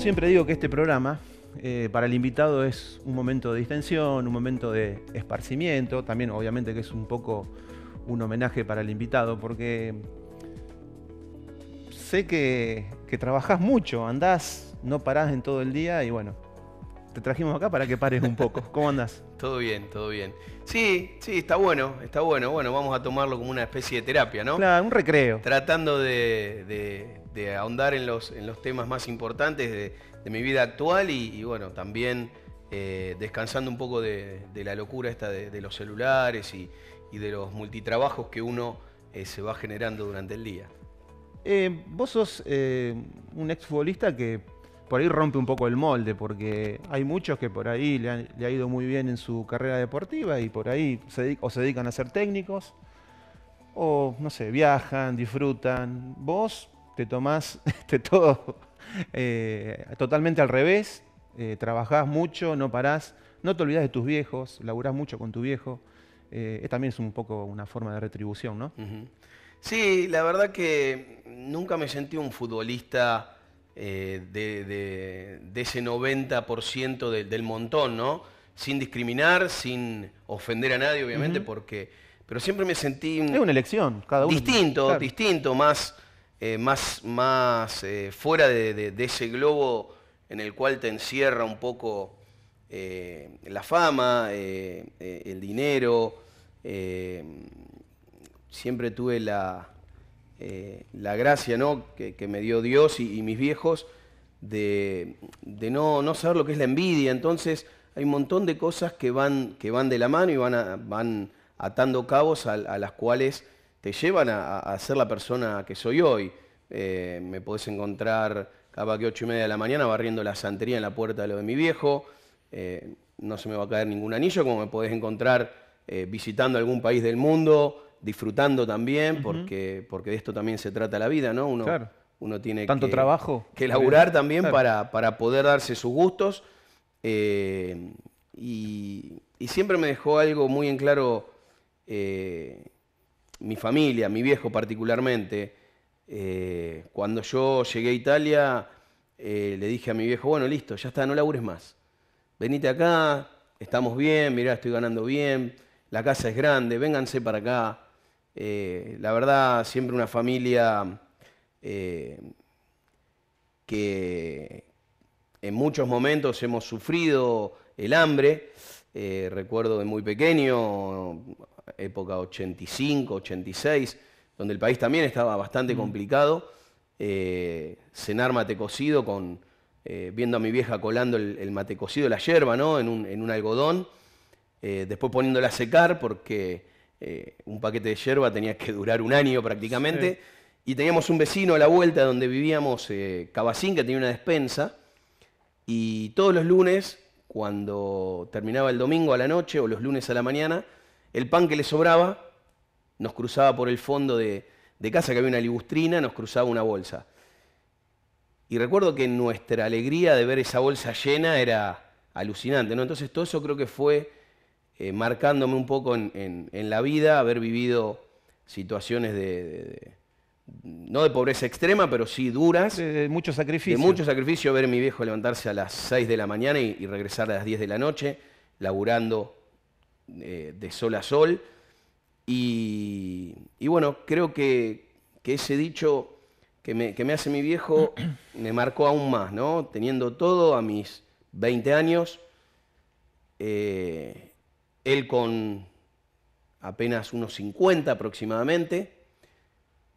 siempre digo que este programa eh, para el invitado es un momento de distensión, un momento de esparcimiento, también obviamente que es un poco un homenaje para el invitado, porque sé que, trabajás mucho, andás, no parás en todo el día y bueno, te trajimos acá para que pares un poco. ¿Cómo andás? todo bien, todo bien. Sí, sí, está bueno, está bueno. Bueno, vamos a tomarlo como una especie de terapia, ¿no? Claro, un recreo. Tratando de de ahondar en los, en los, temas más importantes de, mi vida actual y, bueno, también eh, descansando un poco de, la locura esta de, los celulares y, de los multitrabajos que uno eh, se va generando durante el día. Eh, vos sos un exfutbolista que por ahí rompe un poco el molde, porque hay muchos que por ahí le, ha ido muy bien en su carrera deportiva y por ahí se, o se dedican a ser técnicos, o no sé, viajan, disfrutan. Vos te tomás este, todo eh, totalmente al revés, eh, trabajás mucho, no parás, no te olvidas de tus viejos, laburás mucho con tu viejo. Eh, también es un poco una forma de retribución, ¿no? Sí, la verdad que nunca me sentí un futbolista de, ese 90% del montón, ¿no? Sin discriminar, sin ofender a nadie, obviamente, porque... Pero siempre me sentí... es una elección, cada uno. Distinto, distinto, más eh, más, más eh, fuera de, ese globo en el cual te encierra un poco eh, la fama, el dinero. siempre tuve la, gracia ¿no? que, me dio Dios y, mis viejos de, no, no, saber lo que es la envidia. Entonces hay un montón de cosas que van, que van de la mano y van, atando cabos a las cuales te llevan a, ser la persona que soy hoy. Eh, me podés encontrar cada que 8 y media de la mañana barriendo la santería en la puerta de lo de mi viejo. Eh, no se me va a caer ningún anillo, como me podés encontrar eh, visitando algún país del mundo, disfrutando también, porque, porque de esto también se trata la vida, ¿no? Uno, uno tiene ¿Tanto que, trabajo? que laburar también para, para, poder darse sus gustos. Y, siempre me dejó algo muy en claro mi familia, mi viejo particularmente, eh, cuando yo llegué a Italia, eh, le dije a mi viejo, bueno, listo, ya está, no labures más. Venite acá, estamos bien, mirá, estoy ganando bien, la casa es grande, vénganse para acá. Eh, la verdad, siempre una familia que en muchos momentos hemos sufrido el hambre. recuerdo de muy pequeño época 85, 86, donde el país también estaba bastante mm. complicado. Eh, cenar mate cocido con, eh, viendo a mi vieja colando el, mate cocido, la yerba, ¿no? En un, algodón, eh, después poniéndola a secar porque un paquete de yerba tenía que durar un año prácticamente. Y teníamos un vecino a la vuelta donde vivíamos, Cabacín, que tenía una despensa. Y todos los lunes, cuando terminaba el domingo a la noche o los lunes a la mañana, el pan que le sobraba nos cruzaba por el fondo de, casa, que había una ligustrina, nos cruzaba una bolsa. Y recuerdo que nuestra alegría de ver esa bolsa llena era alucinante, ¿no? Entonces todo eso creo que fue eh, marcándome un poco en, la vida, haber vivido situaciones de, no de pobreza extrema, pero sí duras. De, mucho sacrificio. De mucho sacrificio ver a mi viejo levantarse a las 6 de la mañana y, y regresar a las 10 de la noche, laburando eh, de sol a sol. Y, bueno, creo que, que ese dicho que me, hace mi viejo me marcó aún más, ¿no? Teniendo todo a mis 20 años, eh, él con apenas unos 50 aproximadamente,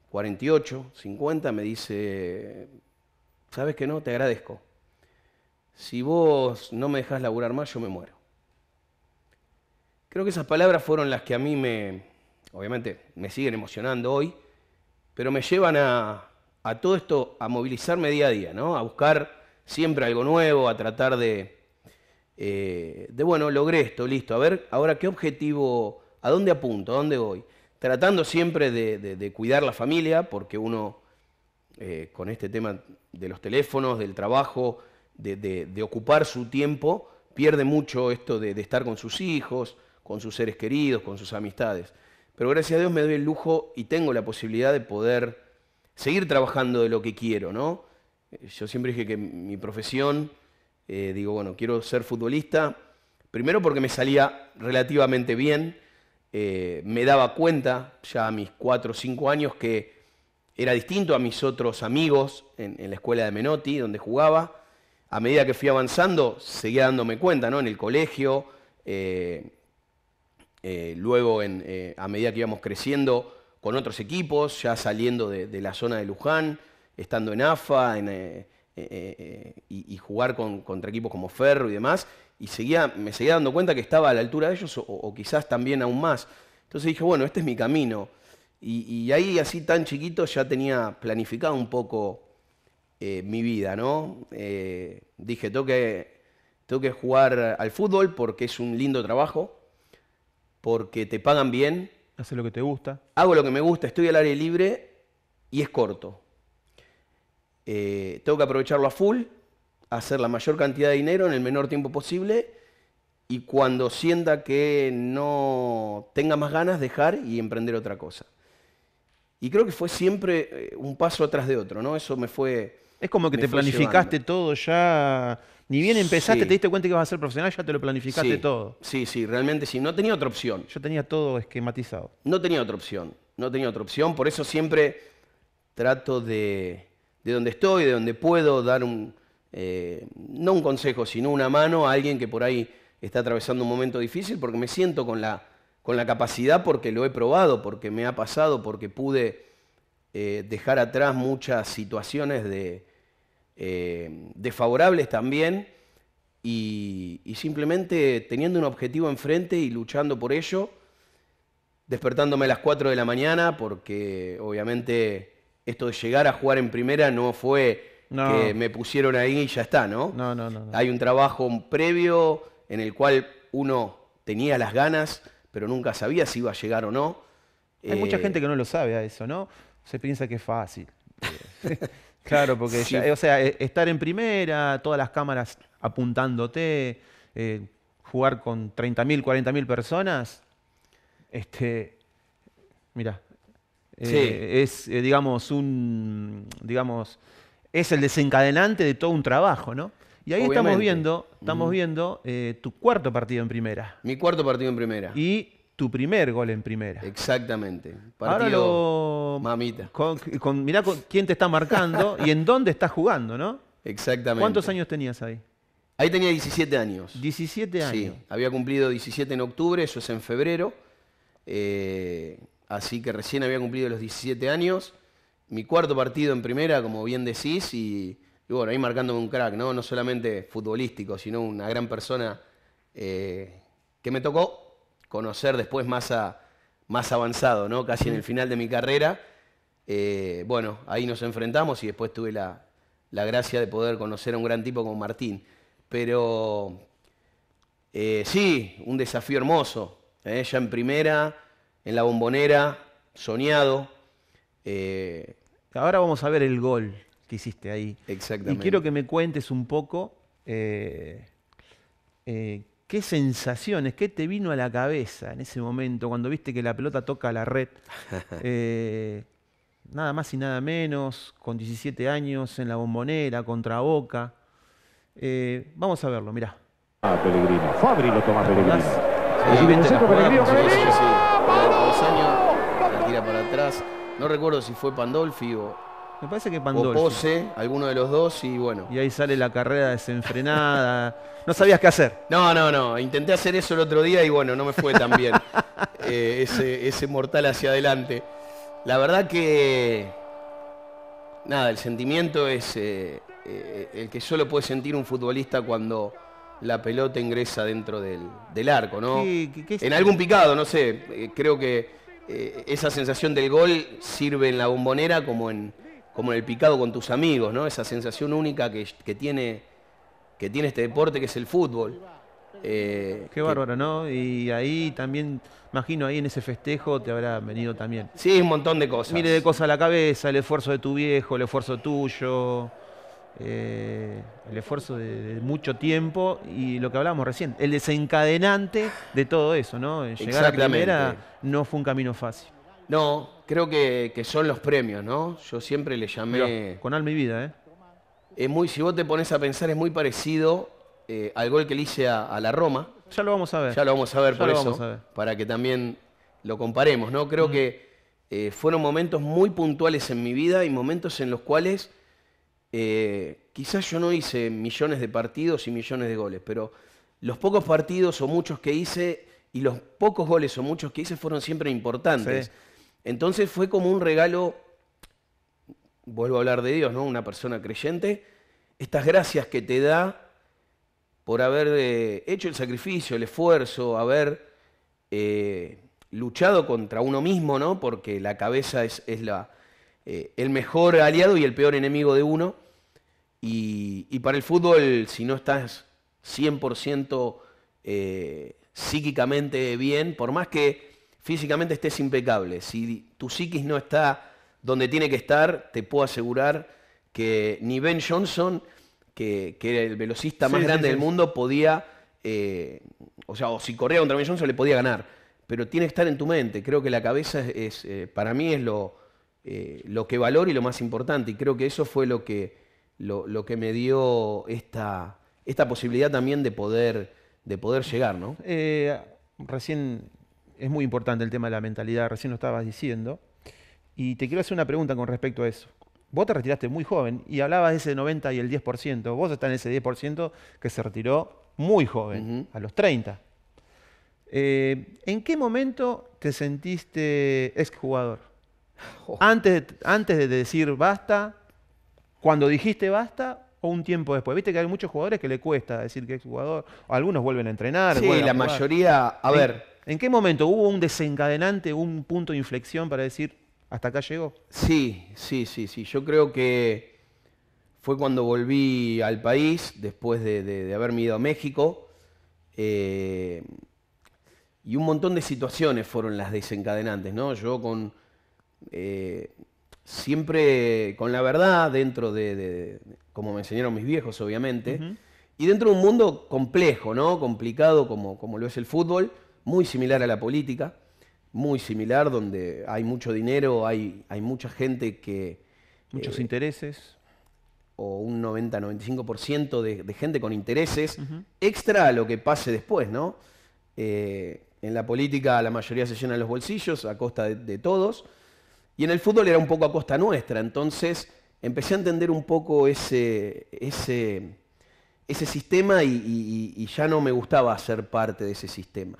48, 50, me dice, ¿sabes que no? Te agradezco. Si vos no me dejas laburar más, yo me muero. Creo que esas palabras fueron las que a mí me, obviamente, me siguen emocionando hoy, pero me llevan a, todo esto, a movilizarme día a día, ¿no? A buscar siempre algo nuevo, a tratar de, eh, de, bueno, logré esto, listo, a ver, ahora qué objetivo, a dónde apunto, a dónde voy. Tratando siempre de, cuidar la familia, porque uno eh, con este tema de los teléfonos, del trabajo, de, ocupar su tiempo, pierde mucho esto de estar con sus hijos, con sus seres queridos, con sus amistades. Pero gracias a Dios me doy el lujo y tengo la posibilidad de poder seguir trabajando de lo que quiero, ¿no? Eh, yo siempre dije que mi profesión, eh, digo, bueno, quiero ser futbolista, primero porque me salía relativamente bien, eh, me daba cuenta ya a mis cuatro o cinco años que era distinto a mis otros amigos en, la escuela de Menotti, donde jugaba. A medida que fui avanzando, seguía dándome cuenta, ¿no? En el colegio, eh, luego, eh, a medida que íbamos creciendo con otros equipos, ya saliendo de, la zona de Luján, estando en AFA eh, y, jugar con, contra equipos como Ferro y demás, y seguía, me seguía dando cuenta que estaba a la altura de ellos o, quizás también aún más. Entonces dije, bueno, este es mi camino. Y, y ahí, así tan chiquito, ya tenía planificado un poco mi vida, ¿no? dije, tengo que, tengo que jugar al fútbol porque es un lindo trabajo, porque te pagan bien. Haces lo que te gusta. Hago lo que me gusta, estoy al aire libre y es corto. Eh, tengo que aprovecharlo a full, hacer la mayor cantidad de dinero en el menor tiempo posible y cuando sienta que no tenga más ganas, dejar y emprender otra cosa. Y creo que fue siempre eh, un paso atrás de otro, ¿no? Eso me fue... Es como que te planificaste todo ya ni bien empezaste, te diste cuenta que vas a ser profesional, ya te lo planificaste todo. Sí, sí, realmente sí. No tenía otra opción. Yo tenía todo esquematizado. No tenía otra opción. No tenía otra opción. Por eso siempre trato de, donde estoy, de donde puedo, dar un, eh, no un consejo, sino una mano a alguien que por ahí está atravesando un momento difícil, porque me siento con la, con la capacidad, porque lo he probado, porque me ha pasado, porque pude eh, dejar atrás muchas situaciones de, eh, desfavorables también, y, simplemente teniendo un objetivo enfrente y luchando por ello, despertándome a las 4 de la mañana, porque obviamente esto de llegar a jugar en primera no fue que me pusieron ahí y ya está, ¿no? No, ¿no? no, Hay un trabajo previo en el cual uno tenía las ganas, pero nunca sabía si iba a llegar o no. Hay mucha eh, gente que no lo sabe a eso, ¿no? Se piensa que es fácil. Claro, porque o sea, e, estar en primera, todas las cámaras apuntándote, eh, jugar con 30.000, 40.000 personas, este, mira, eh, es, eh, digamos, un, digamos, es el desencadenante de todo un trabajo, ¿no? Y ahí estamos viendo, estamos viendo tu cuarto partido en primera. Mi cuarto partido en primera. Y tu primer gol en primera. Exactamente. Partido Mamita. Con, mirá quién te está marcando y en dónde estás jugando, ¿no? Exactamente. ¿Cuántos años tenías ahí? Ahí tenía 17 años. 17 años. Sí, había cumplido 17 en octubre, eso es en febrero. Eh, así que recién había cumplido los 17 años. Mi cuarto partido en primera, como bien decís, y, bueno, ahí marcándome un crack, ¿no? No solamente futbolístico, sino una gran persona eh, que me tocó conocer después más, más avanzado, ¿no? casi en el final de mi carrera. Eh, bueno, ahí nos enfrentamos y después tuve la, gracia de poder conocer a un gran tipo como Martín. Pero eh, sí, un desafío hermoso. ella ¿eh? en primera, en la bombonera, soñado. Ahora vamos a ver el gol que hiciste ahí. Exactamente. Y quiero que me cuentes un poco qué sensaciones, qué te vino a la cabeza en ese momento cuando viste que la pelota toca la red. Eh, nada más y nada menos, con 17 años en la bombonera, contra Boca. Eh, vamos a verlo, mirá. Ah, Pellegrino. lo toma Pellegrino. tira para atrás. No recuerdo si fue Pandolfi o, me parece que Pandolfi. pose, alguno de los dos, y bueno. Y ahí sale la carrera desenfrenada. no sabías qué hacer. No, no, no. Intenté hacer eso el otro día y bueno, no me fue tan bien. Eh, ese, mortal hacia adelante. La verdad que. Nada, el sentimiento es eh, eh, el que solo puede sentir un futbolista cuando la pelota ingresa dentro del, arco, ¿no? en algún picado, no sé. creo que esa sensación del gol sirve en la bombonera como en, como en el picado con tus amigos, ¿no? Esa sensación única que, tiene, que tiene este deporte que es el fútbol. Eh, Qué bárbaro, ¿no? Y ahí también, imagino, ahí en ese festejo te habrá venido también. Sí, un montón de cosas. Mire de cosas a la cabeza, el esfuerzo de tu viejo, el esfuerzo tuyo, eh, el esfuerzo de, mucho tiempo y lo que hablábamos recién, el desencadenante de todo eso, ¿no? Llegar a primera no fue un camino fácil. No, creo que, son los premios, ¿no? Yo siempre le llamé... con alma mi vida, ¿eh? Es muy, si vos te pones a pensar, es muy parecido eh, al gol que le hice a, la Roma. Ya lo vamos a ver. Ya lo vamos a ver por eso, para que también lo comparemos, ¿no? Creo que eh, fueron momentos muy puntuales en mi vida y momentos en los cuales eh, quizás yo no hice millones de partidos y millones de goles, pero los pocos partidos o muchos que hice y los pocos goles o muchos que hice fueron siempre importantes. Entonces fue como un regalo, vuelvo a hablar de Dios, ¿no? Una persona creyente, estas gracias que te da por haber eh, hecho el sacrificio, el esfuerzo, haber eh, luchado contra uno mismo, ¿no? Porque la cabeza es, la, eh, el mejor aliado y el peor enemigo de uno. Y, y para el fútbol, si no estás 100% psíquicamente bien, por más que físicamente estés impecable, si tu psiquis no está donde tiene que estar, te puedo asegurar que ni Ben Johnson, que, era el velocista más grande del mundo, podía, eh, o sea, o si corría contra Ben Johnson le podía ganar. Pero tiene que estar en tu mente. Creo que la cabeza es, eh, para mí es lo, eh, lo que valoro y lo más importante. Y creo que eso fue lo que, lo, lo que me dio esta, esta posibilidad también de poder, de poder llegar, ¿no? recién es muy importante el tema de la mentalidad, recién lo estabas diciendo. Y te quiero hacer una pregunta con respecto a eso. Vos te retiraste muy joven y hablabas de ese 90 y el 10%. Vos estás en ese 10% que se retiró muy joven, a los 30. Eh, ¿En qué momento te sentiste exjugador? Oh. Antes, de, decir basta, cuando dijiste basta o un tiempo después. Viste que hay muchos jugadores que le cuesta decir que exjugador. Algunos vuelven a entrenar. Sí, la mayoría, a ver, ¿En qué momento hubo un desencadenante, un punto de inflexión para decir, hasta acá llegó? Sí, sí, sí, sí. Yo creo que fue cuando volví al país, después de, haberme ido a México. Eh, y un montón de situaciones fueron las desencadenantes, ¿no? Yo con. Eh, siempre con la verdad, dentro de, como me enseñaron mis viejos, obviamente, y dentro de un mundo complejo, ¿no? Complicado como lo es el fútbol, muy similar a la política, muy similar, donde hay mucho dinero, hay, hay mucha gente que... Muchos eh, intereses. O un 90-95% de, gente con intereses, extra a lo que pase después, ¿no? Eh, en la política la mayoría se llenan los bolsillos a costa de, todos. Y en el fútbol era un poco a costa nuestra. Entonces empecé a entender un poco ese, ese, ese sistema y ya no me gustaba ser parte de ese sistema.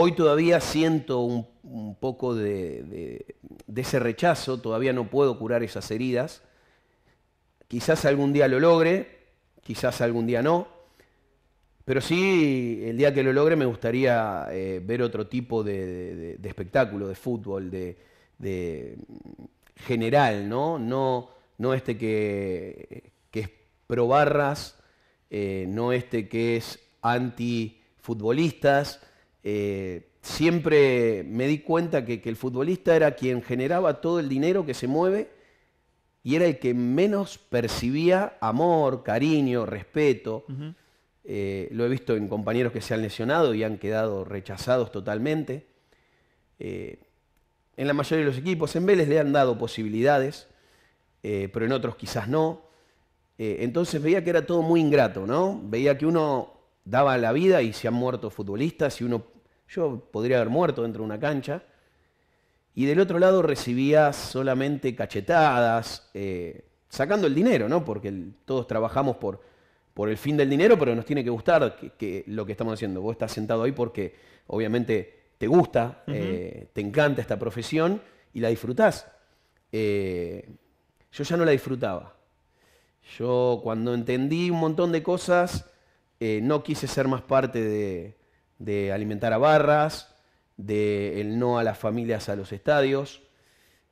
Hoy todavía siento un, poco de, ese rechazo, todavía no puedo curar esas heridas. Quizás algún día lo logre, quizás algún día no, pero sí, el día que lo logre me gustaría eh, ver otro tipo de, espectáculo, de fútbol, de, general, ¿no? ¿no? No, este que, es pro barras, eh, no este que es anti futbolistas, eh, siempre me di cuenta que, el futbolista era quien generaba todo el dinero que se mueve y era el que menos percibía amor, cariño, respeto. Eh, lo he visto en compañeros que se han lesionado y han quedado rechazados totalmente. Eh, en la mayoría de los equipos, en Vélez le han dado posibilidades, pero en otros quizás no. entonces veía que era todo muy ingrato, ¿no? Veía que uno daba la vida y se han muerto futbolistas y uno yo podría haber muerto dentro de una cancha. Y del otro lado recibía solamente cachetadas, eh, sacando el dinero, ¿no? Porque todos trabajamos por, por el fin del dinero, pero nos tiene que gustar que, lo que estamos haciendo. Vos estás sentado ahí porque obviamente te gusta, eh, te encanta esta profesión y la disfrutás. Eh, yo ya no la disfrutaba. Yo cuando entendí un montón de cosas, no quise ser más parte de, de alimentar a barras, de el no a las familias a los estadios.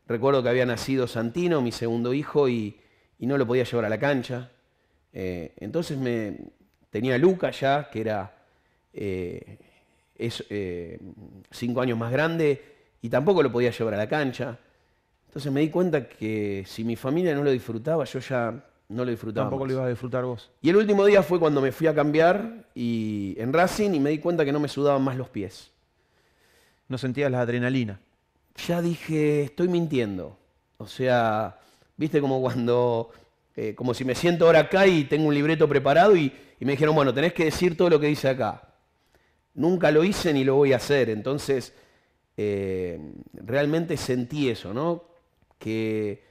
Recuerdo que había nacido Santino, mi segundo hijo, y, no lo podía llevar a la cancha. Eh, entonces me tenía Luca ya, que era eh, eh, cinco años más grande, y tampoco lo podía llevar a la cancha. Entonces me di cuenta que si mi familia no lo disfrutaba, yo ya no lo disfrutaba. Tampoco lo ibas a disfrutar vos. Y el último día fue cuando me fui a cambiar y, en Racing y me di cuenta que no me sudaban más los pies. No sentías la adrenalina. Ya dije, estoy mintiendo. O sea, viste como cuando, eh, como si me siento ahora acá y tengo un libreto preparado y, me dijeron, bueno, tenés que decir todo lo que dice acá. Nunca lo hice ni lo voy a hacer. Entonces, eh, realmente sentí eso, ¿no? Que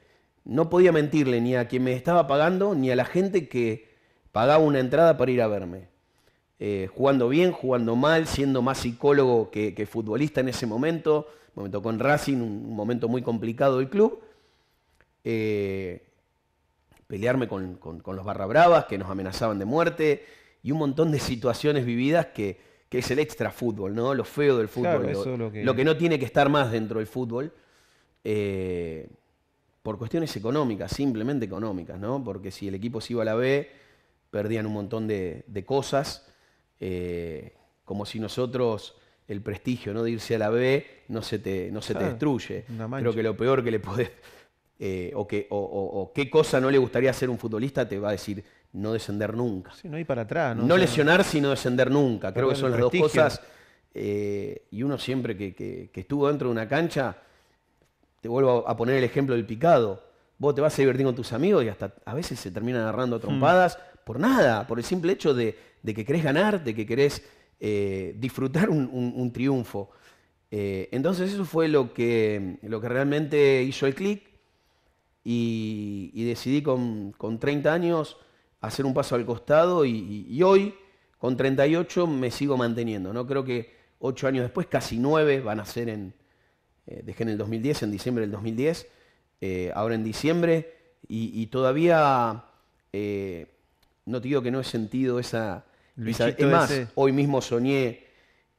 no podía mentirle ni a quien me estaba pagando ni a la gente que pagaba una entrada para ir a verme. Eh, jugando bien, jugando mal, siendo más psicólogo que, futbolista en ese momento. momento con Racing, un, momento muy complicado del club. Eh, pelearme con, los barra bravas que nos amenazaban de muerte y un montón de situaciones vividas que, es el extra fútbol, ¿no? Lo feo del fútbol, lo, que... no tiene que estar más dentro del fútbol. Eh, por cuestiones económicas, simplemente económicas, ¿no? Porque si el equipo se iba a la B, perdían un montón de, cosas, eh, como si nosotros el prestigio ¿no? de irse a la B no se te, no se te destruye. Creo que lo peor que le puede... Eh, o, que, o, qué cosa no le gustaría hacer un futbolista, te va a decir no descender nunca. no ir para atrás. No, no sino descender nunca. Creo que son las dos cosas. Eh, y uno siempre que, que estuvo dentro de una cancha te vuelvo a poner el ejemplo del picado. Vos te vas a divertir con tus amigos y hasta a veces se terminan agarrando trompadas por nada, por el simple hecho de, que querés ganar, de que querés eh, disfrutar un, triunfo. Eh, entonces eso fue lo que, lo que realmente hizo el clic y, decidí con, 30 años hacer un paso al costado y, hoy con 38 me sigo manteniendo. ¿no? Creo que 8 años después, casi 9 van a ser en, eh, dejé en el 2010, en diciembre del 2010, eh, ahora en diciembre, y, todavía eh, no te digo que no he sentido esa... Luisa, es más, hoy mismo soñé,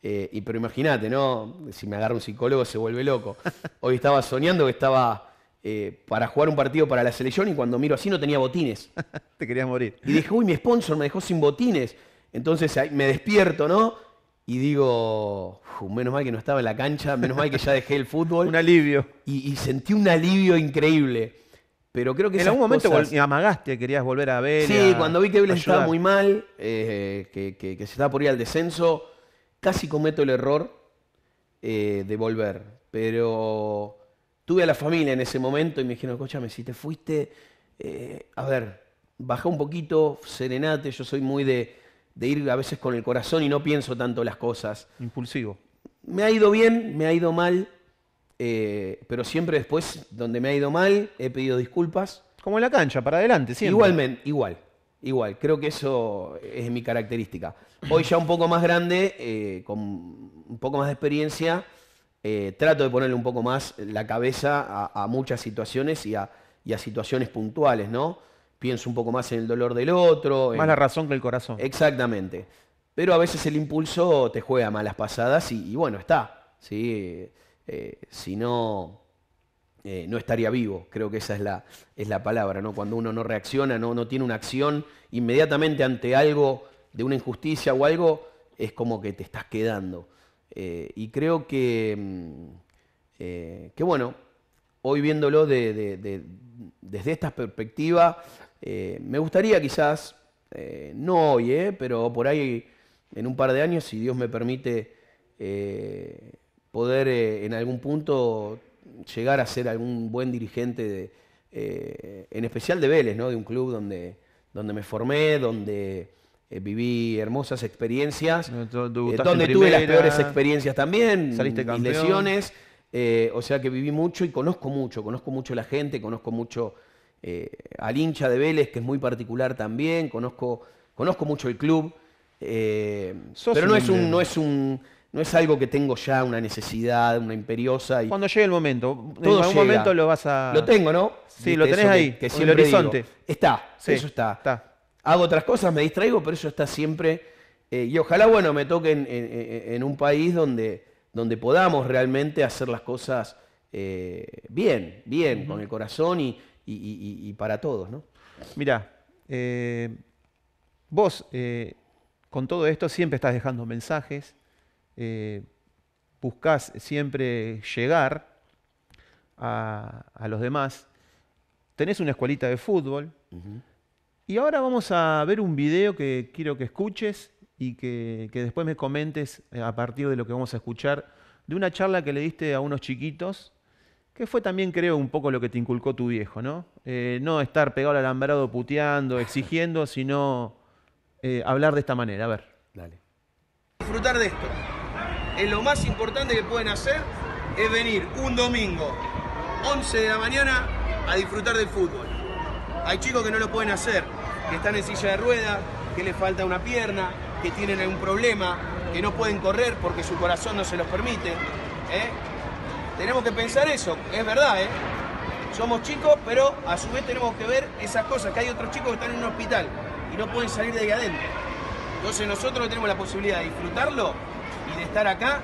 y, pero imagínate, ¿no? Si me agarra un psicólogo se vuelve loco. Hoy estaba soñando que estaba para jugar un partido para la selección y cuando miro así no tenía botines. te querías morir. Y dije, uy, mi sponsor me dejó sin botines. Entonces me despierto, ¿no? y digo, menos mal que no estaba en la cancha, menos mal que ya dejé el fútbol. un alivio. Y, sentí un alivio increíble. Pero creo que En algún momento amagaste, querías volver a ver. Sí, cuando vi que Vélez estaba muy mal, eh, que, se estaba por ir al descenso, casi cometo el error eh, de volver. Pero tuve a la familia en ese momento y me dijeron, escúchame, si te fuiste, eh, a ver, baja un poquito, serenate, yo soy muy de de ir a veces con el corazón y no pienso tanto las cosas. Impulsivo. Me ha ido bien, me ha ido mal, eh, pero siempre después, donde me ha ido mal, he pedido disculpas. Como en la cancha, para adelante, siempre. Igualmente, igual, igual. Creo que eso es mi característica. Hoy ya un poco más grande, eh, con un poco más de experiencia, eh, trato de ponerle un poco más la cabeza a, muchas situaciones y a, y a situaciones puntuales, ¿no? pienso un poco más en el dolor del otro. Más la razón que el corazón. Exactamente. Pero a veces el impulso te juega malas pasadas y, bueno, está. ¿sí? Eh, si no, eh, no estaría vivo. Creo que esa es la, es la palabra. ¿no? Cuando uno no reacciona, no, no tiene una acción inmediatamente ante algo de una injusticia o algo, es como que te estás quedando. Eh, y creo que, mm, que bueno, hoy viéndolo de, desde esta perspectiva, eh, me gustaría quizás, eh, no hoy, eh, pero por ahí en un par de años, si Dios me permite, poder en algún punto llegar a ser algún buen dirigente, de, en especial de Vélez, ¿no? de un club donde, donde me formé, donde viví hermosas experiencias, donde tuve las peores experiencias también, saliste mis lesiones, o sea que viví mucho y conozco mucho, conozco mucho la gente, conozco mucho eh, al hincha de Vélez, que es muy particular también, conozco, conozco mucho el club, eh, pero no es, un, no es un... No es algo que tengo ya, una necesidad, una imperiosa. Y Cuando llegue el momento, en algún momento lo vas a... Lo tengo, ¿no? Sí, lo tenés ahí, que, siempre el horizonte. Está, eso está. Hago otras cosas, me distraigo, pero eso está siempre... Eh, y ojalá, bueno, me toque en, un país donde, donde podamos realmente hacer las cosas bien, bien, con el corazón y, y, para todos. ¿no? Mira, eh, vos eh, con todo esto siempre estás dejando mensajes, eh, buscas siempre llegar a, los demás, tenés una escuelita de fútbol. Y ahora vamos a ver un video que quiero que escuches y que después me comentes eh, a partir de lo que vamos a escuchar de una charla que le diste a unos chiquitos que fue también, creo, un poco lo que te inculcó tu viejo, ¿no? Eh, no estar pegado al alambrado puteando, exigiendo, sino eh, hablar de esta manera. A ver. Dale. Disfrutar de esto. Es lo más importante que pueden hacer es venir un domingo, 11 de la mañana, a disfrutar del fútbol. Hay chicos que no lo pueden hacer, que están en silla de ruedas, que les falta una pierna, que tienen algún problema, que no pueden correr porque su corazón no se los permite. ¿eh? Tenemos que pensar eso, es verdad, ¿eh? Somos chicos, pero a su vez tenemos que ver esas cosas, que hay otros chicos que están en un hospital y no pueden salir de ahí adentro. Entonces nosotros tenemos la posibilidad de disfrutarlo y de estar acá,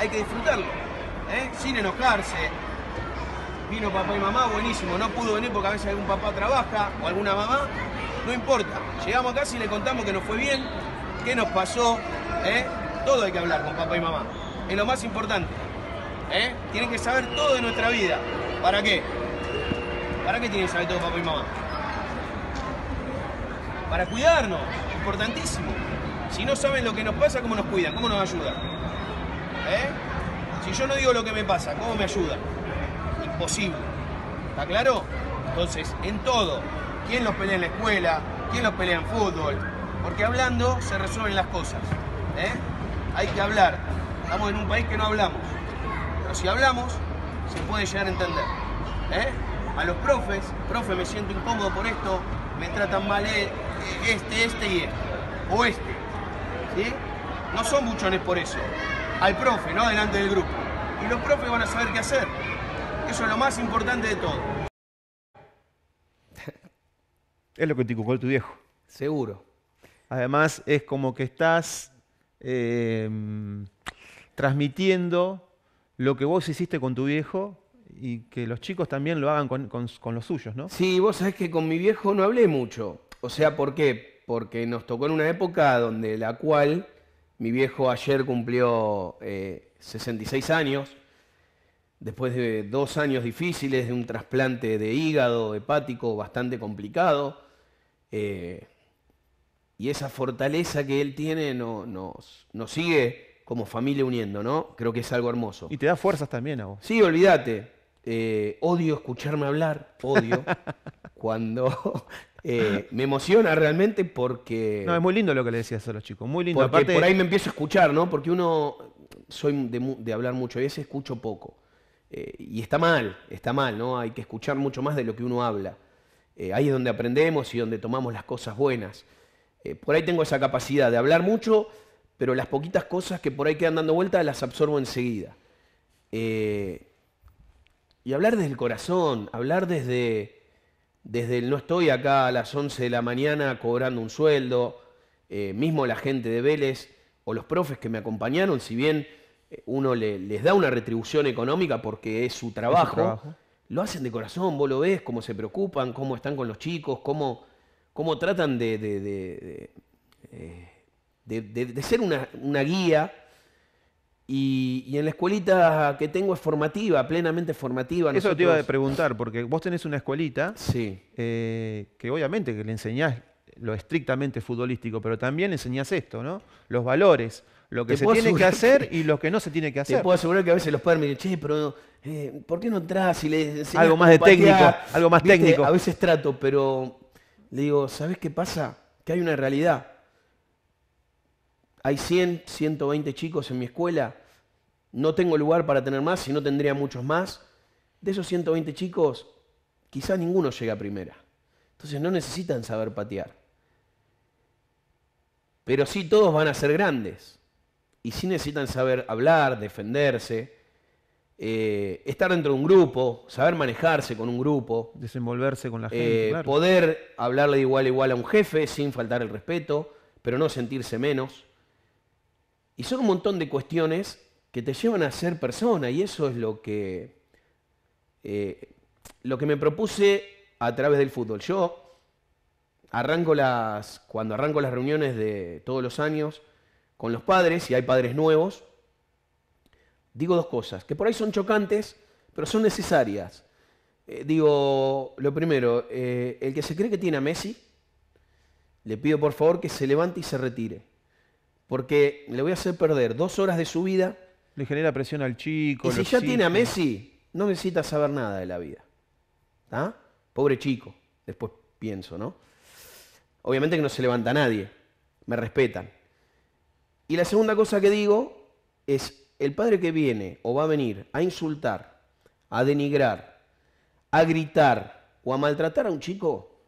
hay que disfrutarlo, ¿eh? sin enojarse. Vino papá y mamá, buenísimo, no pudo venir porque a veces algún papá trabaja o alguna mamá, no importa. Llegamos acá y le contamos que nos fue bien, qué nos pasó, ¿eh? todo hay que hablar con papá y mamá, es lo más importante. ¿eh? Tienen que saber todo de nuestra vida. ¿Para qué? ¿Para qué tienen que saber todo papá y mamá? Para cuidarnos, importantísimo. Si no saben lo que nos pasa, ¿cómo nos cuidan? ¿Cómo nos ayudan? ¿Eh? Si yo no digo lo que me pasa, ¿cómo me ayudan? Imposible. ¿Está claro? Entonces, en todo, ¿quién los pelea en la escuela? ¿Quién los pelea en fútbol? Porque hablando se resuelven las cosas. ¿eh? Hay que hablar. Estamos en un país que no hablamos si hablamos, se puede llegar a entender. ¿eh? A los profes, profe, me siento incómodo por esto, me tratan mal eh, eh, este, este y este. O este. No son buchones por eso. Al profe, ¿no? Delante del grupo. Y los profes van a saber qué hacer. Eso es lo más importante de todo. es lo que te inculcó tu viejo. Seguro. Además, es como que estás transmitiendo lo que vos hiciste con tu viejo y que los chicos también lo hagan con, los suyos, ¿no? Sí, vos sabés que con mi viejo no hablé mucho. O sea, ¿por qué? Porque nos tocó en una época donde la cual mi viejo ayer cumplió 66 eh, años, después de dos años difíciles, de un trasplante de hígado hepático bastante complicado. Eh, y esa fortaleza que él tiene no, nos sigue como familia uniendo, ¿no? Creo que es algo hermoso. Y te da fuerzas también a vos. Sí, olvídate. Eh, odio escucharme hablar, odio. cuando eh, me emociona realmente porque. No, es muy lindo lo que le decías a los chicos, muy lindo. Porque por ahí me empiezo a escuchar, ¿no? Porque uno. Soy de, hablar mucho, a veces escucho poco. Eh, y está mal, está mal, ¿no? Hay que escuchar mucho más de lo que uno habla. ahí es donde aprendemos y donde tomamos las cosas buenas. por ahí tengo esa capacidad de hablar mucho pero las poquitas cosas que por ahí quedan dando vuelta las absorbo enseguida. Eh, y hablar desde el corazón, hablar desde, desde el no estoy acá a las 11 de la mañana cobrando un sueldo, eh, mismo la gente de Vélez o los profes que me acompañaron, si bien eh, uno les da una retribución económica porque es su trabajo, lo hacen de corazón, vos lo ves, cómo se preocupan, cómo están con los chicos, cómo, cómo tratan de, de de, ser una, guía. Y, en la escuelita que tengo es formativa, plenamente formativa. Eso te iba a preguntar, porque vos tenés una escuelita sí. Eh, que obviamente que le enseñás lo estrictamente futbolístico, pero también enseñás esto, ¿no? Los valores, lo que se tiene que hacer y lo que no se tiene que hacer. Te puedo asegurar que a veces los padres me dicen, che, pero eh, ¿por qué no entras y le Algo más de técnico, algo más técnico. A veces trato, pero le digo, sabes qué pasa? Que hay una realidad. Hay 100, 120 chicos en mi escuela. No tengo lugar para tener más, si no tendría muchos más. De esos 120 chicos, quizás ninguno llega a primera. Entonces no necesitan saber patear. Pero sí todos van a ser grandes. Y sí necesitan saber hablar, defenderse, eh, estar dentro de un grupo, saber manejarse con un grupo. Desenvolverse con la eh, gente. Poder hablarle de igual a igual a un jefe sin faltar el respeto, pero no sentirse menos. Y son un montón de cuestiones que te llevan a ser persona y eso es lo que, eh, lo que me propuse a través del fútbol. Yo arranco las, cuando arranco las reuniones de todos los años con los padres, y hay padres nuevos, digo dos cosas, que por ahí son chocantes, pero son necesarias. Eh, digo, lo primero, eh, el que se cree que tiene a Messi, le pido por favor que se levante y se retire porque le voy a hacer perder dos horas de su vida. Le genera presión al chico. Y si ya tiene a Messi, no necesita saber nada de la vida. ¿Está? Pobre chico, después pienso, ¿no? Obviamente que no se levanta nadie, me respetan. Y la segunda cosa que digo es, el padre que viene o va a venir a insultar, a denigrar, a gritar o a maltratar a un chico,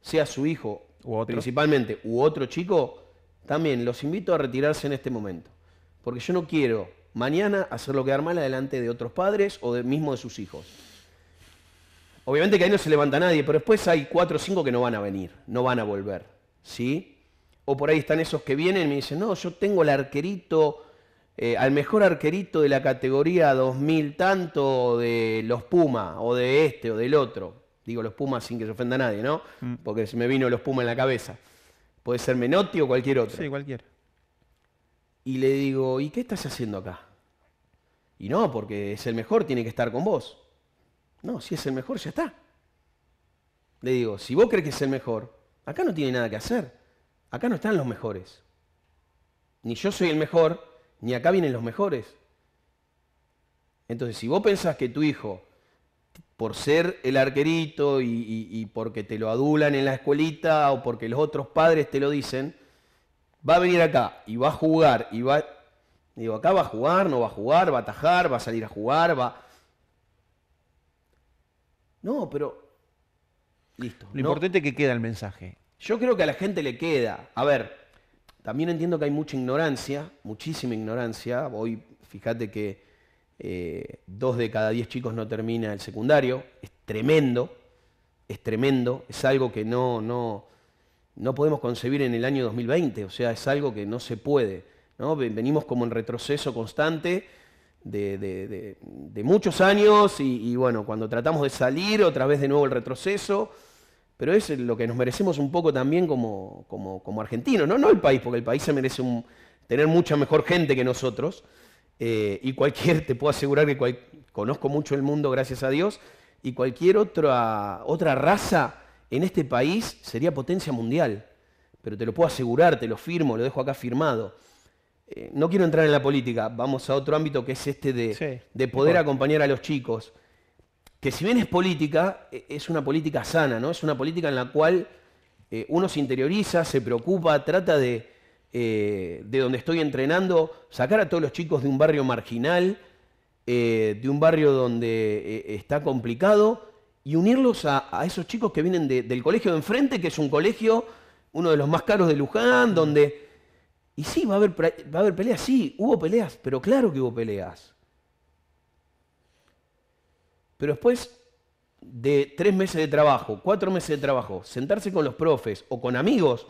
sea su hijo principalmente u otro chico, también los invito a retirarse en este momento, porque yo no quiero mañana hacer que quedar mal delante de otros padres o del mismo de sus hijos. Obviamente que ahí no se levanta nadie, pero después hay cuatro o cinco que no van a venir, no van a volver, ¿sí? O por ahí están esos que vienen y me dicen, no, yo tengo el arquerito, eh, al mejor arquerito de la categoría 2000 tanto de los Puma o de este, o del otro. Digo los Pumas sin que se ofenda a nadie, ¿no? Mm. Porque se me vino los Pumas en la cabeza. Puede ser Menotti o cualquier otro. Sí, cualquier. Y le digo, ¿y qué estás haciendo acá? Y no, porque es el mejor, tiene que estar con vos. No, si es el mejor, ya está. Le digo, si vos crees que es el mejor, acá no tiene nada que hacer. Acá no están los mejores. Ni yo soy el mejor, ni acá vienen los mejores. Entonces, si vos pensás que tu hijo por ser el arquerito y, porque te lo adulan en la escuelita o porque los otros padres te lo dicen, va a venir acá y va a jugar y va... Digo, acá va a jugar, no va a jugar, va a atajar, va a salir a jugar, va... No, pero... Listo. Lo importante es que queda el mensaje. Yo creo que a la gente le queda. A ver, también entiendo que hay mucha ignorancia, muchísima ignorancia. Hoy, fíjate que eh, dos de cada diez chicos no termina el secundario. Es tremendo, es tremendo. Es algo que no, no, no podemos concebir en el año 2020. O sea, es algo que no se puede. ¿no? Venimos como en retroceso constante. De, muchos años y, bueno, cuando tratamos de salir otra vez de nuevo el retroceso, pero es lo que nos merecemos un poco también como, como, como argentinos, ¿no? no el país, porque el país se merece tener mucha mejor gente que nosotros, eh, y cualquier, te puedo asegurar que conozco mucho el mundo, gracias a Dios, y cualquier otra, otra raza en este país sería potencia mundial. Pero te lo puedo asegurar, te lo firmo, lo dejo acá firmado. Eh, no quiero entrar en la política, vamos a otro ámbito que es este de, de poder acompañar a los chicos. Que si bien es política, e, es una política sana, ¿no? Es una política en la cual eh, uno se interioriza, se preocupa, trata de, eh, de donde estoy entrenando, sacar a todos los chicos de un barrio marginal, eh, de un barrio donde eh, está complicado, y unirlos a, esos chicos que vienen del colegio de enfrente, que es un colegio, uno de los más caros de Luján, donde... Y sí, va a haber, va a haber peleas, sí, hubo peleas, pero claro que hubo peleas. Pero después de tres meses de trabajo, cuatro meses de trabajo, sentarse con los profes o con amigos,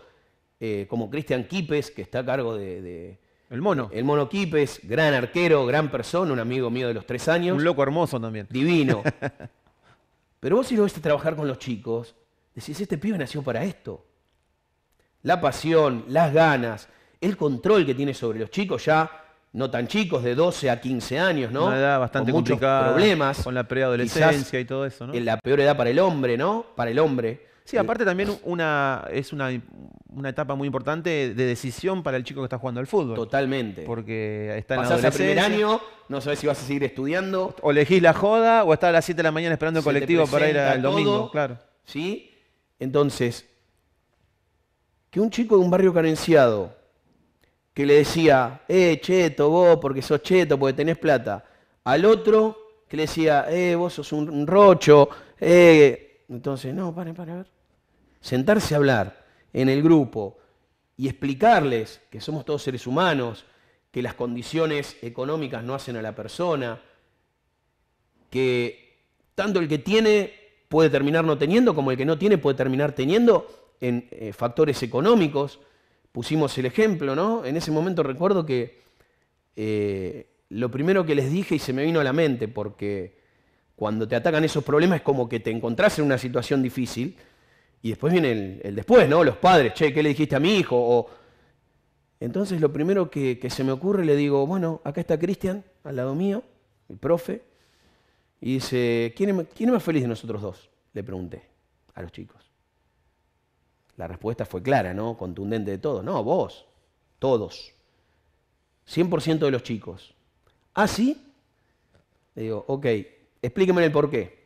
eh, como Cristian Quipes, que está a cargo de, el mono. El mono Quipes, gran arquero, gran persona, un amigo mío de los tres años. Un loco hermoso también. Divino. Pero vos si lo ves trabajar con los chicos, decís, este pibe nació para esto. La pasión, las ganas, el control que tiene sobre los chicos ya, no tan chicos, de 12 a 15 años, ¿no? Una edad bastante problemas. Con la preadolescencia y todo eso, ¿no? En la peor edad para el hombre, ¿no? Para el hombre. Sí, aparte también una, es una, etapa muy importante de decisión para el chico que está jugando al fútbol. Totalmente. Porque está en la primer año, no sabes si vas a seguir estudiando. O elegís la joda o estás a las 7 de la mañana esperando el colectivo para ir al domingo, claro. ¿Sí? Entonces, que un chico de un barrio carenciado que le decía, eh, cheto, vos, porque sos cheto, porque tenés plata, al otro que le decía, eh, vos sos un rocho, eh. Entonces, no, paren, para ver sentarse a hablar en el grupo y explicarles que somos todos seres humanos, que las condiciones económicas no hacen a la persona, que tanto el que tiene puede terminar no teniendo como el que no tiene puede terminar teniendo en eh, factores económicos. Pusimos el ejemplo, ¿no? En ese momento recuerdo que eh, lo primero que les dije y se me vino a la mente, porque cuando te atacan esos problemas es como que te encontrás en una situación difícil, y después viene el, después, ¿no? Los padres, che, ¿qué le dijiste a mi hijo? O, entonces lo primero que, se me ocurre, le digo, bueno, acá está Cristian, al lado mío, el profe, y dice, ¿quién es, más feliz de nosotros dos? Le pregunté a los chicos. La respuesta fue clara, ¿no? Contundente de todos. No, vos, todos. 100% de los chicos. ¿Ah, sí? Le digo, ok, explíqueme el por qué.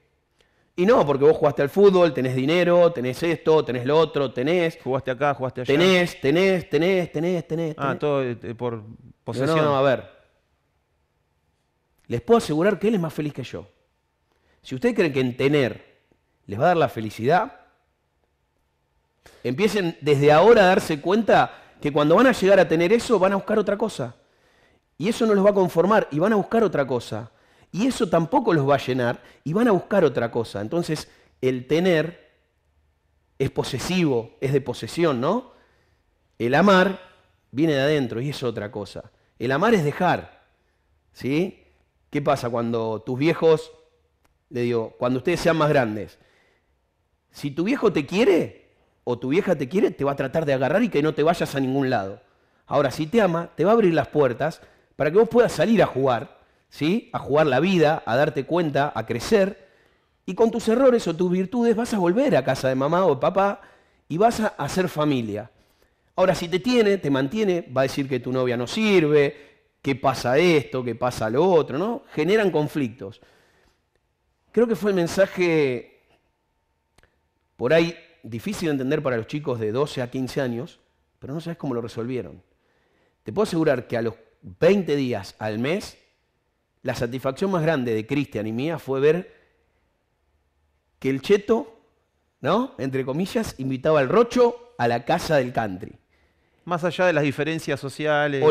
Y no, porque vos jugaste al fútbol, tenés dinero, tenés esto, tenés lo otro, tenés. Jugaste acá, jugaste allá. Tenés, tenés, tenés, tenés, tenés. Ah, todo eh, eh, por posesión. No, no, a ver. Les puedo asegurar que él es más feliz que yo. Si ustedes creen que en tener les va a dar la felicidad, empiecen desde ahora a darse cuenta que cuando van a llegar a tener eso van a buscar otra cosa. Y eso no los va a conformar y van a buscar otra cosa. Y eso tampoco los va a llenar y van a buscar otra cosa. Entonces, el tener es posesivo, es de posesión, ¿no? El amar viene de adentro y es otra cosa. El amar es dejar, ¿sí? ¿Qué pasa cuando tus viejos, le digo, cuando ustedes sean más grandes? Si tu viejo te quiere o tu vieja te quiere, te va a tratar de agarrar y que no te vayas a ningún lado. Ahora, si te ama, te va a abrir las puertas para que vos puedas salir a jugar a jugar la vida, a darte cuenta, a crecer. Y con tus errores o tus virtudes vas a volver a casa de mamá o de papá y vas a hacer familia. Ahora, si te tiene, te mantiene, va a decir que tu novia no sirve, que pasa esto, que pasa lo otro, ¿no? Generan conflictos. Creo que fue el mensaje por ahí difícil de entender para los chicos de 12 a 15 años, pero no sabes cómo lo resolvieron. Te puedo asegurar que a los 20 días al mes la satisfacción más grande de Cristian y mía fue ver que el cheto, ¿no? Entre comillas, invitaba al rocho a la casa del country. Más allá de las diferencias sociales,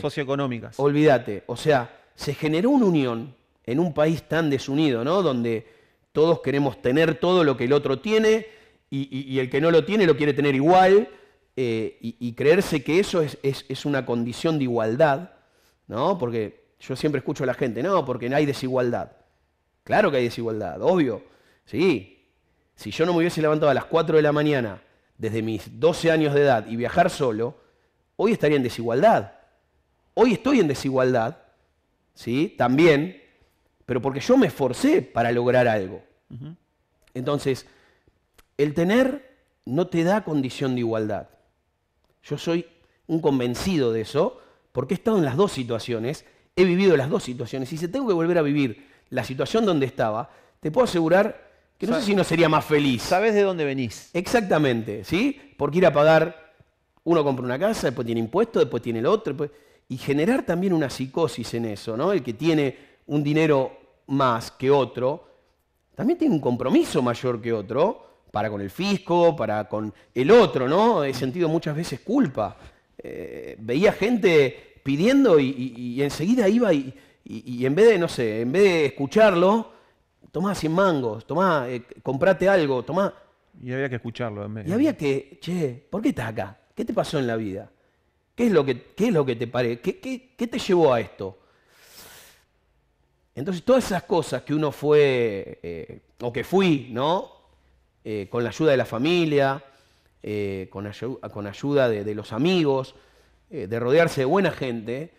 socioeconómicas. Olvídate. O sea, se generó una unión en un país tan desunido, ¿no? Donde todos queremos tener todo lo que el otro tiene y, el que no lo tiene lo quiere tener igual. Eh, y, creerse que eso es, es una condición de igualdad, ¿no? Porque yo siempre escucho a la gente, no, porque no hay desigualdad. Claro que hay desigualdad, obvio. Sí, si yo no me hubiese levantado a las 4 de la mañana desde mis 12 años de edad y viajar solo, hoy estaría en desigualdad. Hoy estoy en desigualdad, ¿sí? También, pero porque yo me esforcé para lograr algo. Entonces, el tener no te da condición de igualdad. Yo soy un convencido de eso, porque he estado en las dos situaciones he vivido las dos situaciones. Y si tengo que volver a vivir la situación donde estaba, te puedo asegurar que no sé si no sería más feliz. Sabes de dónde venís. Exactamente, ¿sí? Porque ir a pagar, uno compra una casa, después tiene impuestos, después tiene el otro. Y generar también una psicosis en eso, ¿no? El que tiene un dinero más que otro, también tiene un compromiso mayor que otro para con el fisco, para con el otro, ¿no? He sentido muchas veces culpa. Eh, veía gente pidiendo y, enseguida iba y, en vez de, no sé, en vez de escucharlo, tomá 100 mangos, tomá, eh, comprate algo, tomá... Y había que escucharlo Y había que, che, ¿por qué estás acá? ¿Qué te pasó en la vida? ¿Qué es lo que, es lo que te parece? ¿Qué, te llevó a esto? Entonces, todas esas cosas que uno fue, eh, o que fui, ¿no? Eh, con la ayuda de la familia, con, ayuda con, ayuda de, de, los amigos, eh, de rodearse de buena gente,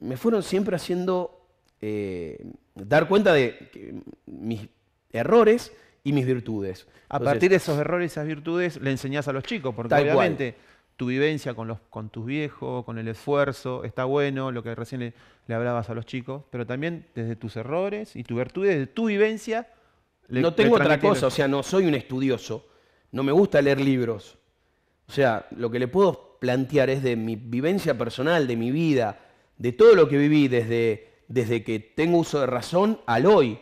me fueron siempre haciendo eh, dar cuenta de mis errores y mis virtudes. A partir de esos errores, y esas virtudes, le enseñás a los chicos, porque obviamente tu vivencia con, los, con tus viejos, con el esfuerzo, está bueno, lo que recién le, hablabas a los chicos, pero también desde tus errores y tus virtudes, desde tu vivencia. Le, no tengo otra cosa, o sea, no soy un estudioso, no me gusta leer libros. O sea, lo que le puedo plantear es de mi vivencia personal, de mi vida, de todo lo que viví desde, desde que tengo uso de razón al hoy.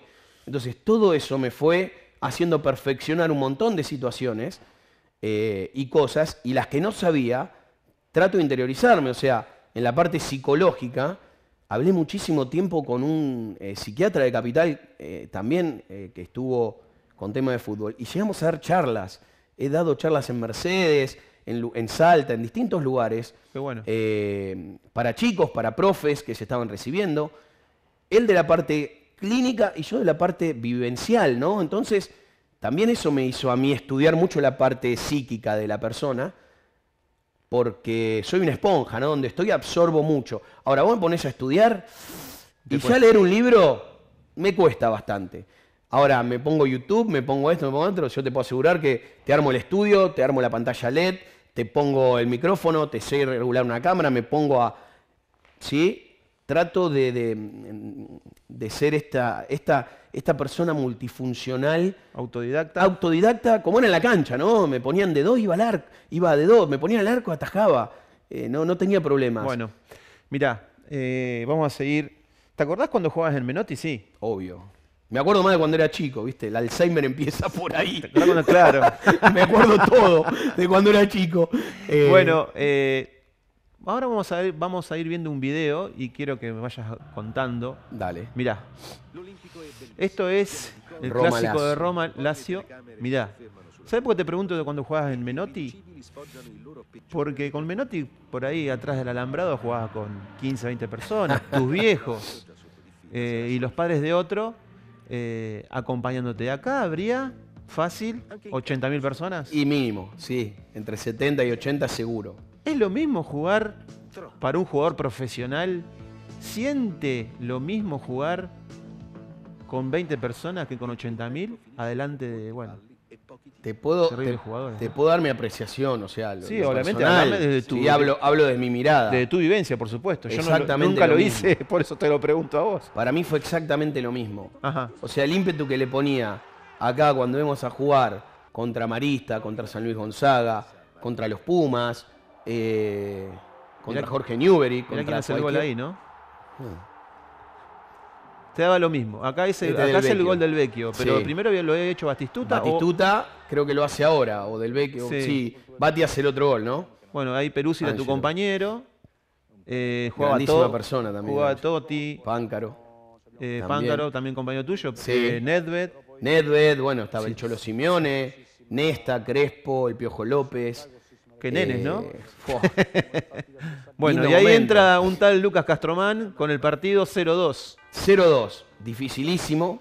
Entonces todo eso me fue haciendo perfeccionar un montón de situaciones eh, y cosas, y las que no sabía, trato de interiorizarme, o sea, en la parte psicológica, hablé muchísimo tiempo con un eh, psiquiatra de Capital, eh, también que estuvo con tema de fútbol, y llegamos a dar charlas. He dado charlas en Mercedes, en, Salta, en distintos lugares, eh, para chicos, para profes que se estaban recibiendo, él de la parte clínica y yo de la parte vivencial, ¿no? Entonces, también eso me hizo a mí estudiar mucho la parte psíquica de la persona, porque soy una esponja, ¿no? Donde estoy absorbo mucho. Ahora, vos me pones a estudiar y ya leer un libro me cuesta bastante. Ahora, me pongo YouTube, me pongo esto, me pongo otro, yo te puedo asegurar que te armo el estudio, te armo la pantalla LED, te pongo el micrófono, te sé regular una cámara, me pongo a... ¿Sí? Trato de, de, ser esta, esta, esta persona multifuncional. Autodidacta. Autodidacta, como era en la cancha, ¿no? Me ponían de dos, iba al arco, iba de dos, me ponían al arco, atajaba. Eh, no, no tenía problemas. Bueno, mira, eh, vamos a seguir. ¿Te acordás cuando jugabas en Menotti? Sí. Obvio. Me acuerdo más de cuando era chico, ¿viste? El Alzheimer empieza por ahí. Claro. Me acuerdo todo de cuando era chico. Eh, bueno, eh, ahora vamos a, ir, viendo un video y quiero que me vayas contando. Dale. Mirá. Esto es el clásico de Roma, Lazio. Mirá. ¿Sabes por qué te pregunto de cuando jugabas en Menotti? Porque con Menotti, por ahí atrás del alambrado, jugabas con 15, 20 personas, tus viejos eh, y los padres de otro eh, acompañándote acompañándote. Acá habría fácil 80.000 personas. Y mínimo, sí, entre 70 y 80 seguro. ¿Es lo mismo jugar para un jugador profesional? ¿Siente lo mismo jugar con 20 personas que con 80.000 adelante de, bueno, te puedo, te, puedo dar mi apreciación, o sea, lo, sí, obviamente, desde hablo, hablo de mi mirada. De tu vivencia, por supuesto. Yo exactamente nunca lo, hice, por eso te lo pregunto a vos. Para mí fue exactamente lo mismo. O sea, el ímpetu que le ponía acá cuando vemos a jugar contra Marista, contra San Luis Gonzaga, contra los Pumas, eh, contra Jorge Newbery. Contra ahí, ¿no? te daba lo mismo. Acá es el, gol del Vecchio, pero primero bien lo he hecho Batistuta. Batistuta creo que lo hace ahora, o del Vecchio. Sí. Bati hace el otro gol, ¿no? Bueno, ahí Peruzzi era ah, tu compañero. Eh, jugaba persona también. Jugaba Totti. Páncaro. Eh, Páncaro, también compañero tuyo. Eh, Nedved. Nedved, bueno, estaba el Cholo Simeone, Nesta, Crespo, el Piojo López. Que nenes, ¿no? Eh, bueno, y ahí entra un tal Lucas Castromán con el partido 0-2. 0-2, dificilísimo.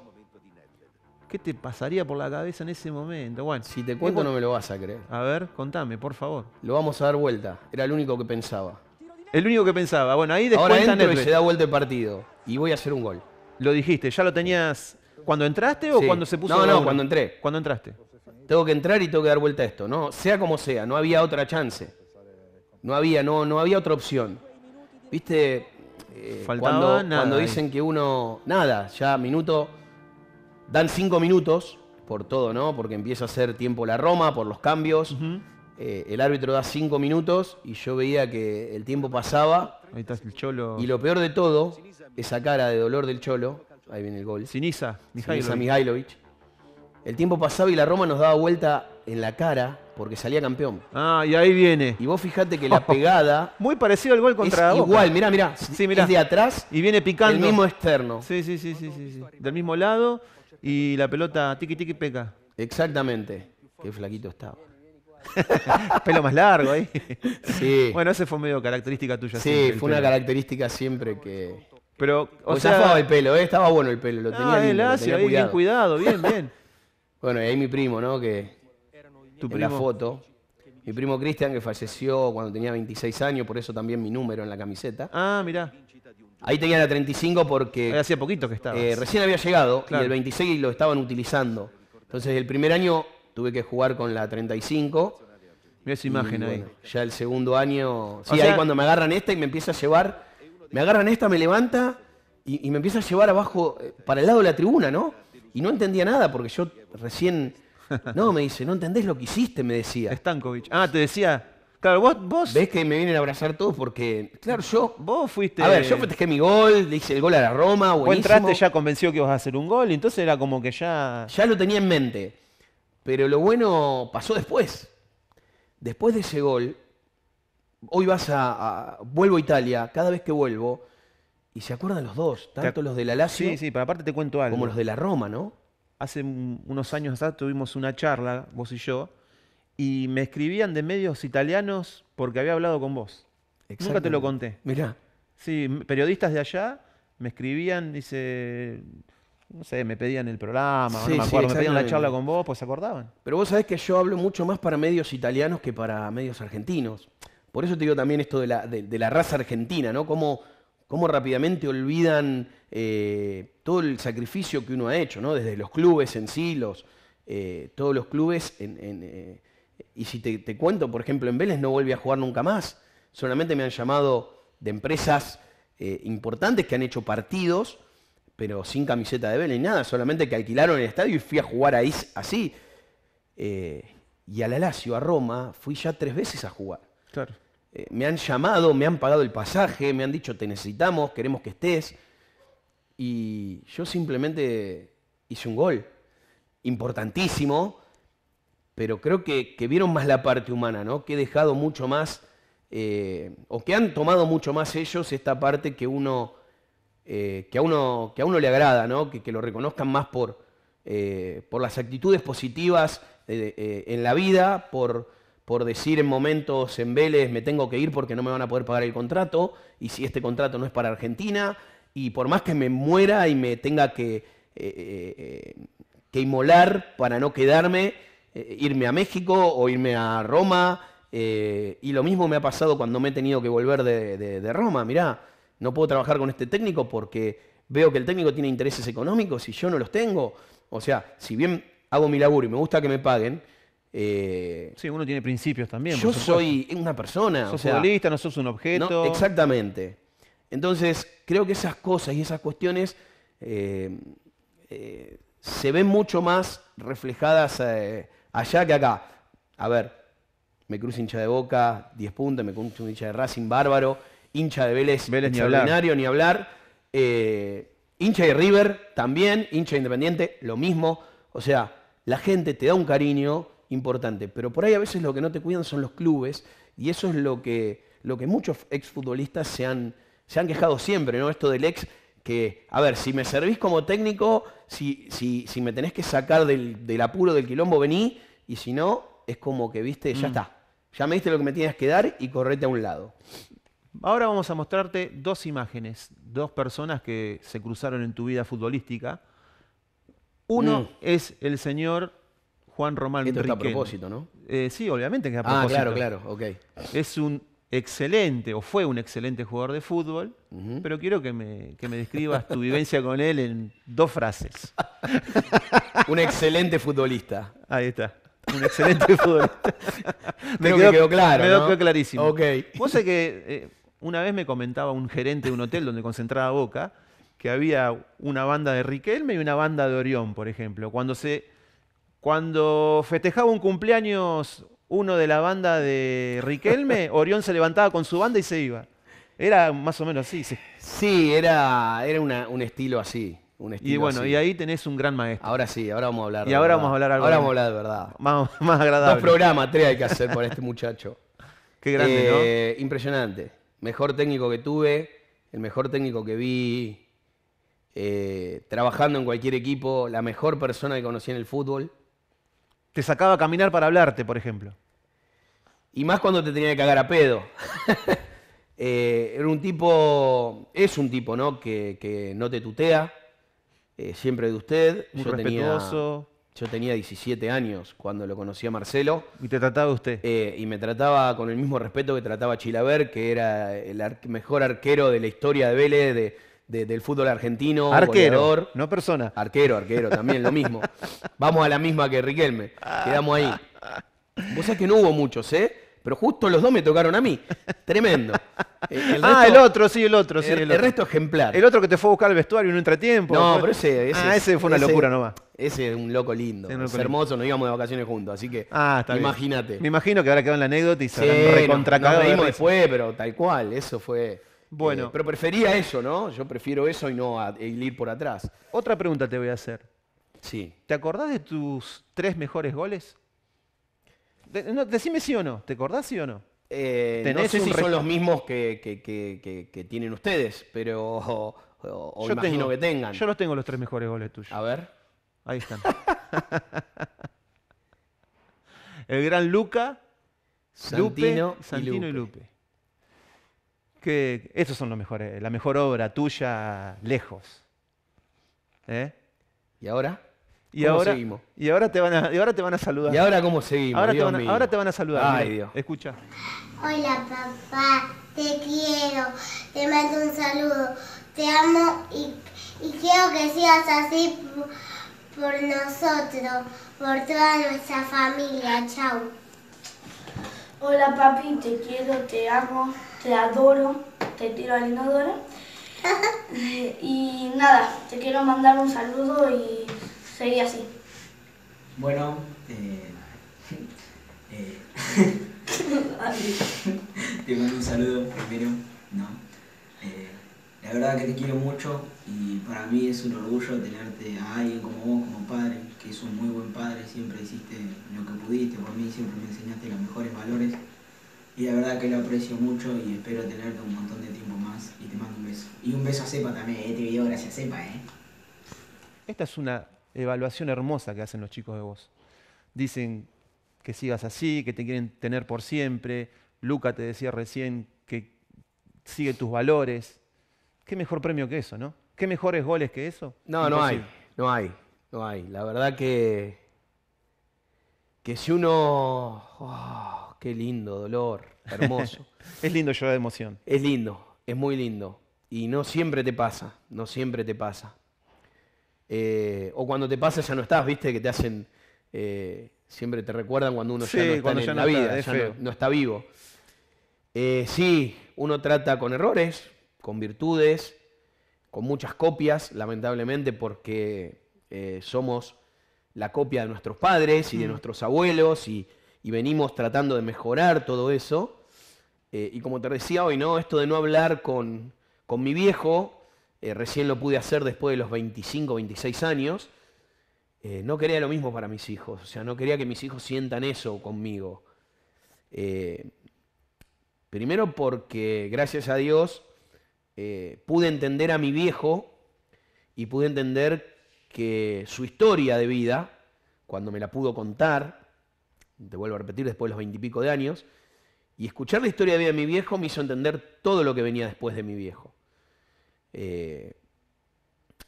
¿Qué te pasaría por la cabeza en ese momento? Bueno, si te cuento no me lo vas a creer. A ver, contame, por favor. Lo vamos a dar vuelta. Era el único que pensaba. El único que pensaba. Bueno, ahí después Ahora y se da vuelta el partido y voy a hacer un gol. Lo dijiste, ya lo tenías cuando entraste o cuando se puso No, no, cuando entré. Cuando entraste tengo que entrar y tengo que dar vuelta a esto. No, sea como sea, no había otra chance. No había, no, no había otra opción. Viste, eh, cuando, dicen que uno, nada, ya minuto, dan cinco minutos por todo, ¿no? Porque empieza a ser tiempo la Roma, por los cambios. Eh, el árbitro da cinco minutos y yo veía que el tiempo pasaba. Ahí está el cholo. Y lo peor de todo, esa cara de dolor del cholo, ahí viene el gol. Sinisa, Sinisa el tiempo pasaba y la Roma nos daba vuelta en la cara porque salía campeón. Ah, y ahí viene. Y vos fijate que la pegada. Muy parecido al gol contra es Igual, mirá, mirá. Sí, mirá. de atrás. Y viene picando. El mismo externo. Sí, sí, sí, sí, sí, Del mismo lado y la pelota tiqui tiki peca. Exactamente. Qué flaquito estaba. Pelo más largo ahí. ¿eh? Sí. Bueno, ese fue medio característica tuya. Sí, fue una característica siempre que. Pero, o, pues sea, el pelo, ¿eh? estaba bueno el pelo, lo tenía, ah, bien cuidado, bien, bien. Bueno, y ahí mi primo, ¿no? Que tu la foto. Mi primo Cristian, que falleció cuando tenía 26 años, por eso también mi número en la camiseta. Ah, mirá. Ahí tenía la 35 porque... hacía poquito que estaba. Eh, recién había llegado y el 26 lo estaban utilizando. Entonces el primer año tuve que jugar con la 35. Mira esa imagen ahí. ya el segundo año... Sí, ahí cuando me agarran esta y me empieza a llevar... Me agarran esta, me levanta y me empieza a llevar abajo, eh, para el lado de la tribuna, ¿no? Y no entendía nada porque yo recién... No, me dice, no entendés lo que hiciste, me decía. Stankovic. Ah, te decía... Claro, vos, vos... ¿Ves que me vienen a abrazar todos? Porque, claro, yo... Vos fuiste... A ver, yo festejé mi gol, le hice el gol a la Roma, buenísimo. Vos entraste ya convencido que ibas a hacer un gol, y entonces era como que ya... Ya lo tenía en mente. Pero lo bueno pasó después. Después de ese gol, hoy vas a, Vuelvo a Italia, cada vez que vuelvo, y se acuerdan los dos, tanto los de la Lazio sí, sí, aparte te cuento algo. como los de la Roma, ¿no? Hace unos años atrás tuvimos una charla, vos y yo, y me escribían de medios italianos porque había hablado con vos. Nunca te lo conté. Mirá, Sí, periodistas de allá me escribían, dice, no sé, me pedían el programa, me pedían la charla con vos, pues se acordaban. pero vos sabés que yo hablo mucho más para medios italianos que para medios argentinos. Por eso te digo también esto de la, de, la raza argentina, ¿no? como cómo rápidamente olvidan eh, todo el sacrificio que uno ha hecho, ¿no? desde los clubes en sí, eh, todos los clubes. Eh, y si te, cuento, por ejemplo, en Vélez no volví a jugar nunca más. Solamente me han llamado de empresas importantes que han hecho partidos, pero sin camiseta de Vélez, nada, solamente que alquilaron el estadio y fui a jugar ahí así. y a la Lazio, a Roma, fui ya tres veces a jugar. Claro. Eh, me han llamado, me han pagado el pasaje, me han dicho te necesitamos, queremos que estés. Y yo simplemente hice un gol, importantísimo, pero creo que, vieron más la parte humana, ¿no? que he dejado mucho más, eh, o que han tomado mucho más ellos esta parte que uno... Eh, que, a uno, que a uno le agrada, ¿no? que, que lo reconozcan más por, por las actitudes positivas en la vida, por por decir en momentos en Vélez, me tengo que ir porque no me van a poder pagar el contrato, y si este contrato no es para Argentina, y por más que me muera y me tenga que, eh, eh, que inmolar para no quedarme, eh, irme a México o irme a Roma, y lo mismo me ha pasado cuando me he tenido que volver de, de Roma, mirá, no puedo trabajar con este técnico porque veo que el técnico tiene intereses económicos y yo no los tengo. O sea, si bien hago mi laburo y me gusta que me paguen, eh, sí, uno tiene principios también. Yo soy una persona. Sos no sos un objeto. exactamente. Entonces, creo que esas cosas y esas cuestiones eh, eh, se ven mucho más reflejadas allá que acá. A ver, me cruzo hincha de Boca, 10 puntos, me cruzo hincha de Racing, bárbaro, hincha de Vélez, Vélez extraordinario, ni hablar. Ni hablar. hincha de River, también, hincha Independiente, lo mismo. O sea, la gente te da un cariño, importante. Pero por ahí a veces lo que no te cuidan son los clubes y eso es lo que, lo que muchos exfutbolistas se han, se han quejado siempre, ¿no? Esto del ex, que, a ver, si me servís como técnico, si, si me tenés que sacar del, apuro, del quilombo, vení, y si no, es como que, viste, ya mm. está. Ya me diste lo que me tienes que dar y correte a un lado. Ahora vamos a mostrarte dos imágenes, dos personas que se cruzaron en tu vida futbolística. Uno mm. es el señor Juan Román Esto a propósito, ¿no? Eh, sí, obviamente que a propósito. Ah, claro, claro, ok. Es un excelente, o fue un excelente jugador de fútbol, pero quiero que me, describas tu vivencia con él en dos frases. un excelente futbolista. Ahí está. Un excelente futbolista. me quedó, claro. Me quedó clarísimo. Ok. Vos sé que eh, una vez me comentaba un gerente de un hotel donde concentraba Boca que había una banda de Riquelme y una banda de Orión, por ejemplo. Cuando se cuando festejaba un cumpleaños uno de la banda de Riquelme, Orión se levantaba con su banda y se iba. Era más o menos así, sí. Sí, era, era un estilo así. Un estilo y bueno, y ahí tenés un gran maestro. Ahora sí, ahora vamos a hablar. Y ahora vamos a hablar algo. Ahora vamos a hablar de verdad. Más, más agradable. Dos programas, tres hay que hacer por este muchacho. Qué grande, ¿no? Eh, impresionante. Mejor técnico que tuve, el mejor técnico que vi eh, trabajando en cualquier equipo, la mejor persona que conocí en el fútbol te sacaba a caminar para hablarte, por ejemplo. Y más cuando te tenía que cagar a pedo. Eh, era un tipo, es un tipo, ¿no? Que, no te tutea, eh, siempre de usted. Muy yo respetuoso. Tenía, yo tenía 17 años cuando lo conocí a Marcelo. ¿Y te trataba usted? Eh, y me trataba con el mismo respeto que trataba a Chilaver, que era el mejor arquero de la historia de Vélez, de, del fútbol argentino. Arquero. no persona. Arquero, arquero, también lo mismo. Vamos a la misma que Riquelme. Quedamos ahí. Vos sabés que no hubo muchos, ¿eh? Pero justo los dos me tocaron a mí. Tremendo. Eh, el ah, el otro, sí, el otro, sí. El, resto ejemplar. El otro que te fue a buscar al vestuario en un entretiempo. No, pero ese, Ah, ese fue una locura nomás. Ese es un loco lindo. hermoso, nos íbamos de vacaciones juntos, así que ah, imagínate. Me imagino que ahora que en la anécdota y se sí, recontracado. pero tal cual, eso fue. Eh, bueno. pero prefería eso, ¿no? Yo prefiero eso y no e ir por atrás. Otra pregunta te voy a hacer. Sí. ¿Te acordás de tus tres mejores goles? decime sí o no. ¿Te acordás sí o no? Eh, no sé si son los mismos que, tienen ustedes, pero yo imagino tengo, que tengan. Yo los tengo los tres mejores goles tuyos. A ver. Ahí están. el gran Luca, Santino, Santino Y Lupe que esos son los mejores, la mejor obra tuya lejos. ¿Eh? ¿Y ahora? ¿Y ¿Cómo ahora, seguimos? Y ahora, te van a, ahora te van a saludar. ¿Y ahora cómo seguimos? Ahora, te, van a, saludar. Ay, Dios. Escucha. Hola, papá. Te quiero. Te mando un saludo. Te amo y, quiero que sigas así por, por nosotros, por toda nuestra familia. chao Hola, papi. Te quiero, te amo te adoro, te tiro al inodoro. y nada, te quiero mandar un saludo y seguir así. Bueno, eh, eh, te mando un saludo primero, eh, la verdad que te quiero mucho y para mí es un orgullo tenerte a alguien como vos, como padre, que es un muy buen padre, siempre hiciste lo que pudiste por mí, siempre me enseñaste los mejores valores y la verdad que lo aprecio mucho y espero tenerte un montón de tiempo más y te mando un beso. Y un beso a Cepa también, este eh, video gracias a Cepa, ¿eh? Esta es una evaluación hermosa que hacen los chicos de vos. Dicen que sigas así, que te quieren tener por siempre. Luca te decía recién que sigue tus valores. ¿Qué mejor premio que eso, no? ¿Qué mejores goles que eso? No, no hay, no hay, no hay. La verdad que, que si uno... Oh, qué lindo dolor, hermoso. es lindo llorar de emoción. Es lindo, es muy lindo. Y no siempre te pasa, no siempre te pasa. Eh, o cuando te pasa ya no estás, viste, que te hacen... Eh, siempre te recuerdan cuando uno ya no está en la vida, ya no, está vivo. Eh, sí, uno trata con errores, con virtudes, con muchas copias, lamentablemente, porque somos la copia de nuestros padres y de mm. nuestros abuelos y y venimos tratando de mejorar todo eso. Eh, y como te decía hoy, ¿no? Esto de no hablar con, con mi viejo, eh, recién lo pude hacer después de los 25, 26 años. Eh, no quería lo mismo para mis hijos, o sea, no quería que mis hijos sientan eso conmigo. primero porque, gracias a Dios, pude entender a mi viejo y pude entender que su historia de vida, cuando me la pudo contar, te vuelvo a repetir, después de los veintipico de años, y escuchar la historia de de mi viejo me hizo entender todo lo que venía después de mi viejo. Eh,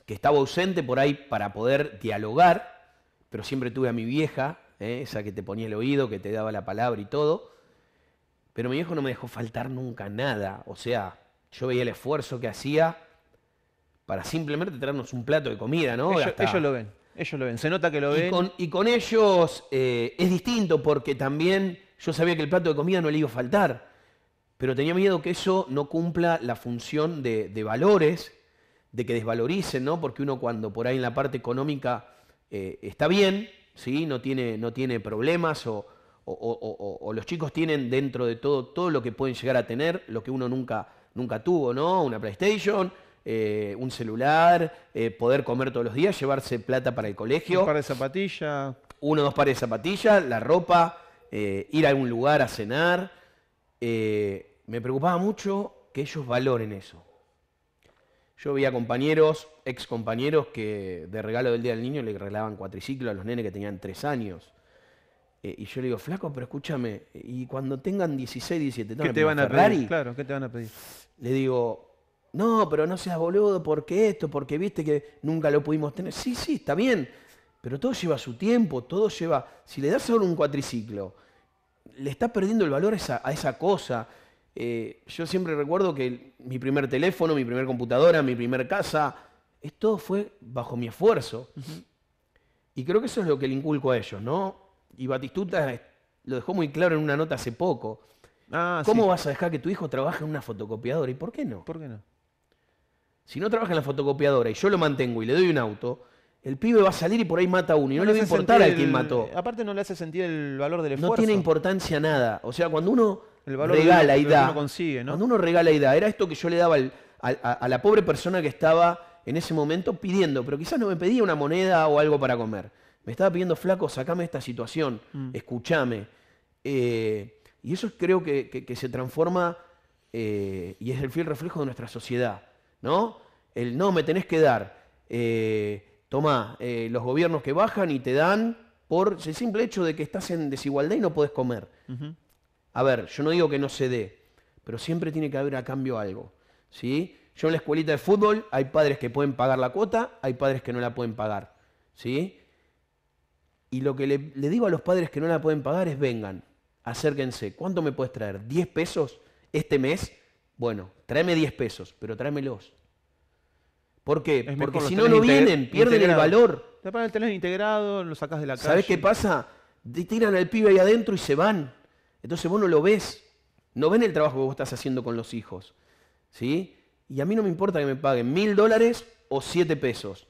que estaba ausente por ahí para poder dialogar, pero siempre tuve a mi vieja, eh, esa que te ponía el oído, que te daba la palabra y todo. Pero mi viejo no me dejó faltar nunca nada. O sea, yo veía el esfuerzo que hacía para simplemente traernos un plato de comida, ¿no? ellos lo ven. Ellos lo ven, se nota que lo ven. y con ellos eh, es distinto porque también yo sabía que el plato de comida no le iba a faltar, pero tenía miedo que eso no cumpla la función de, valores, de que desvaloricen, ¿no? Porque uno cuando por ahí en la parte económica eh, está bien, ¿sí? No tiene, no tiene problemas o, los chicos tienen dentro de todo todo lo que pueden llegar a tener, lo que uno nunca, nunca tuvo, ¿no? Una PlayStation eh, un celular, eh, poder comer todos los días, llevarse plata para el colegio. Un par de zapatillas. Uno o dos pares de zapatillas, la ropa, eh, ir a algún lugar a cenar. me preocupaba mucho que ellos valoren eso. Yo veía compañeros, ex compañeros, que de regalo del Día del Niño le regalaban cuatriciclos a los nenes que tenían tres años. y yo le digo, flaco, pero escúchame, y cuando tengan 16, 17, ¿Qué te van a pedir? Claro, ¿qué te van a pedir? Le digo, no, pero no seas boludo, porque esto, porque viste que nunca lo pudimos tener. Sí, sí, está bien, pero todo lleva su tiempo, todo lleva... Si le das solo un cuatriciclo, le estás perdiendo el valor a esa, cosa. Eh, yo siempre recuerdo que mi primer teléfono, mi primer computadora, mi primer casa, esto fue bajo mi esfuerzo. Y creo que eso es lo que le inculco a ellos, ¿no? Y Batistuta eh, lo dejó muy claro en una nota hace poco. Ah, ¿Cómo vas a dejar que tu hijo trabaje en una fotocopiadora? ¿Y por qué no? ¿Por qué no? Si no trabaja en la fotocopiadora y yo lo mantengo y le doy un auto, el pibe va a salir y por ahí mata a uno y no, le va a importar a quien mató. Aparte no le hace sentir el valor del esfuerzo. No tiene importancia nada. O sea, cuando uno regala y da, cuando uno regala y da, era esto que yo le daba a, la pobre persona que estaba en ese momento pidiendo, pero quizás no me pedía una moneda o algo para comer. Me estaba pidiendo, flaco, sacame esta situación, mm. escúchame. Eh, y eso creo que, se transforma eh, y es el fiel reflejo de nuestra sociedad. ¿no? El no me tenés que dar. Eh, toma, eh, los gobiernos que bajan y te dan por el simple hecho de que estás en desigualdad y no podés comer. A ver, yo no digo que no se dé, pero siempre tiene que haber a cambio algo. ¿sí? Yo en la escuelita de fútbol hay padres que pueden pagar la cuota, hay padres que no la pueden pagar. ¿sí? Y lo que le, le digo a los padres que no la pueden pagar es vengan, acérquense. ¿Cuánto me puedes traer? ¿10 pesos este mes? Bueno, tráeme 10 pesos, pero tráemelos. ¿Por qué? Porque si no, lo vienen, pierden el valor. Te el teléfono integrado, lo sacas de la casa. ¿Sabés qué pasa? Te tiran al pibe ahí adentro y se van. Entonces vos no lo ves. No ven el trabajo que vos estás haciendo con los hijos. ¿Sí? Y a mí no me importa que me paguen mil dólares o siete pesos.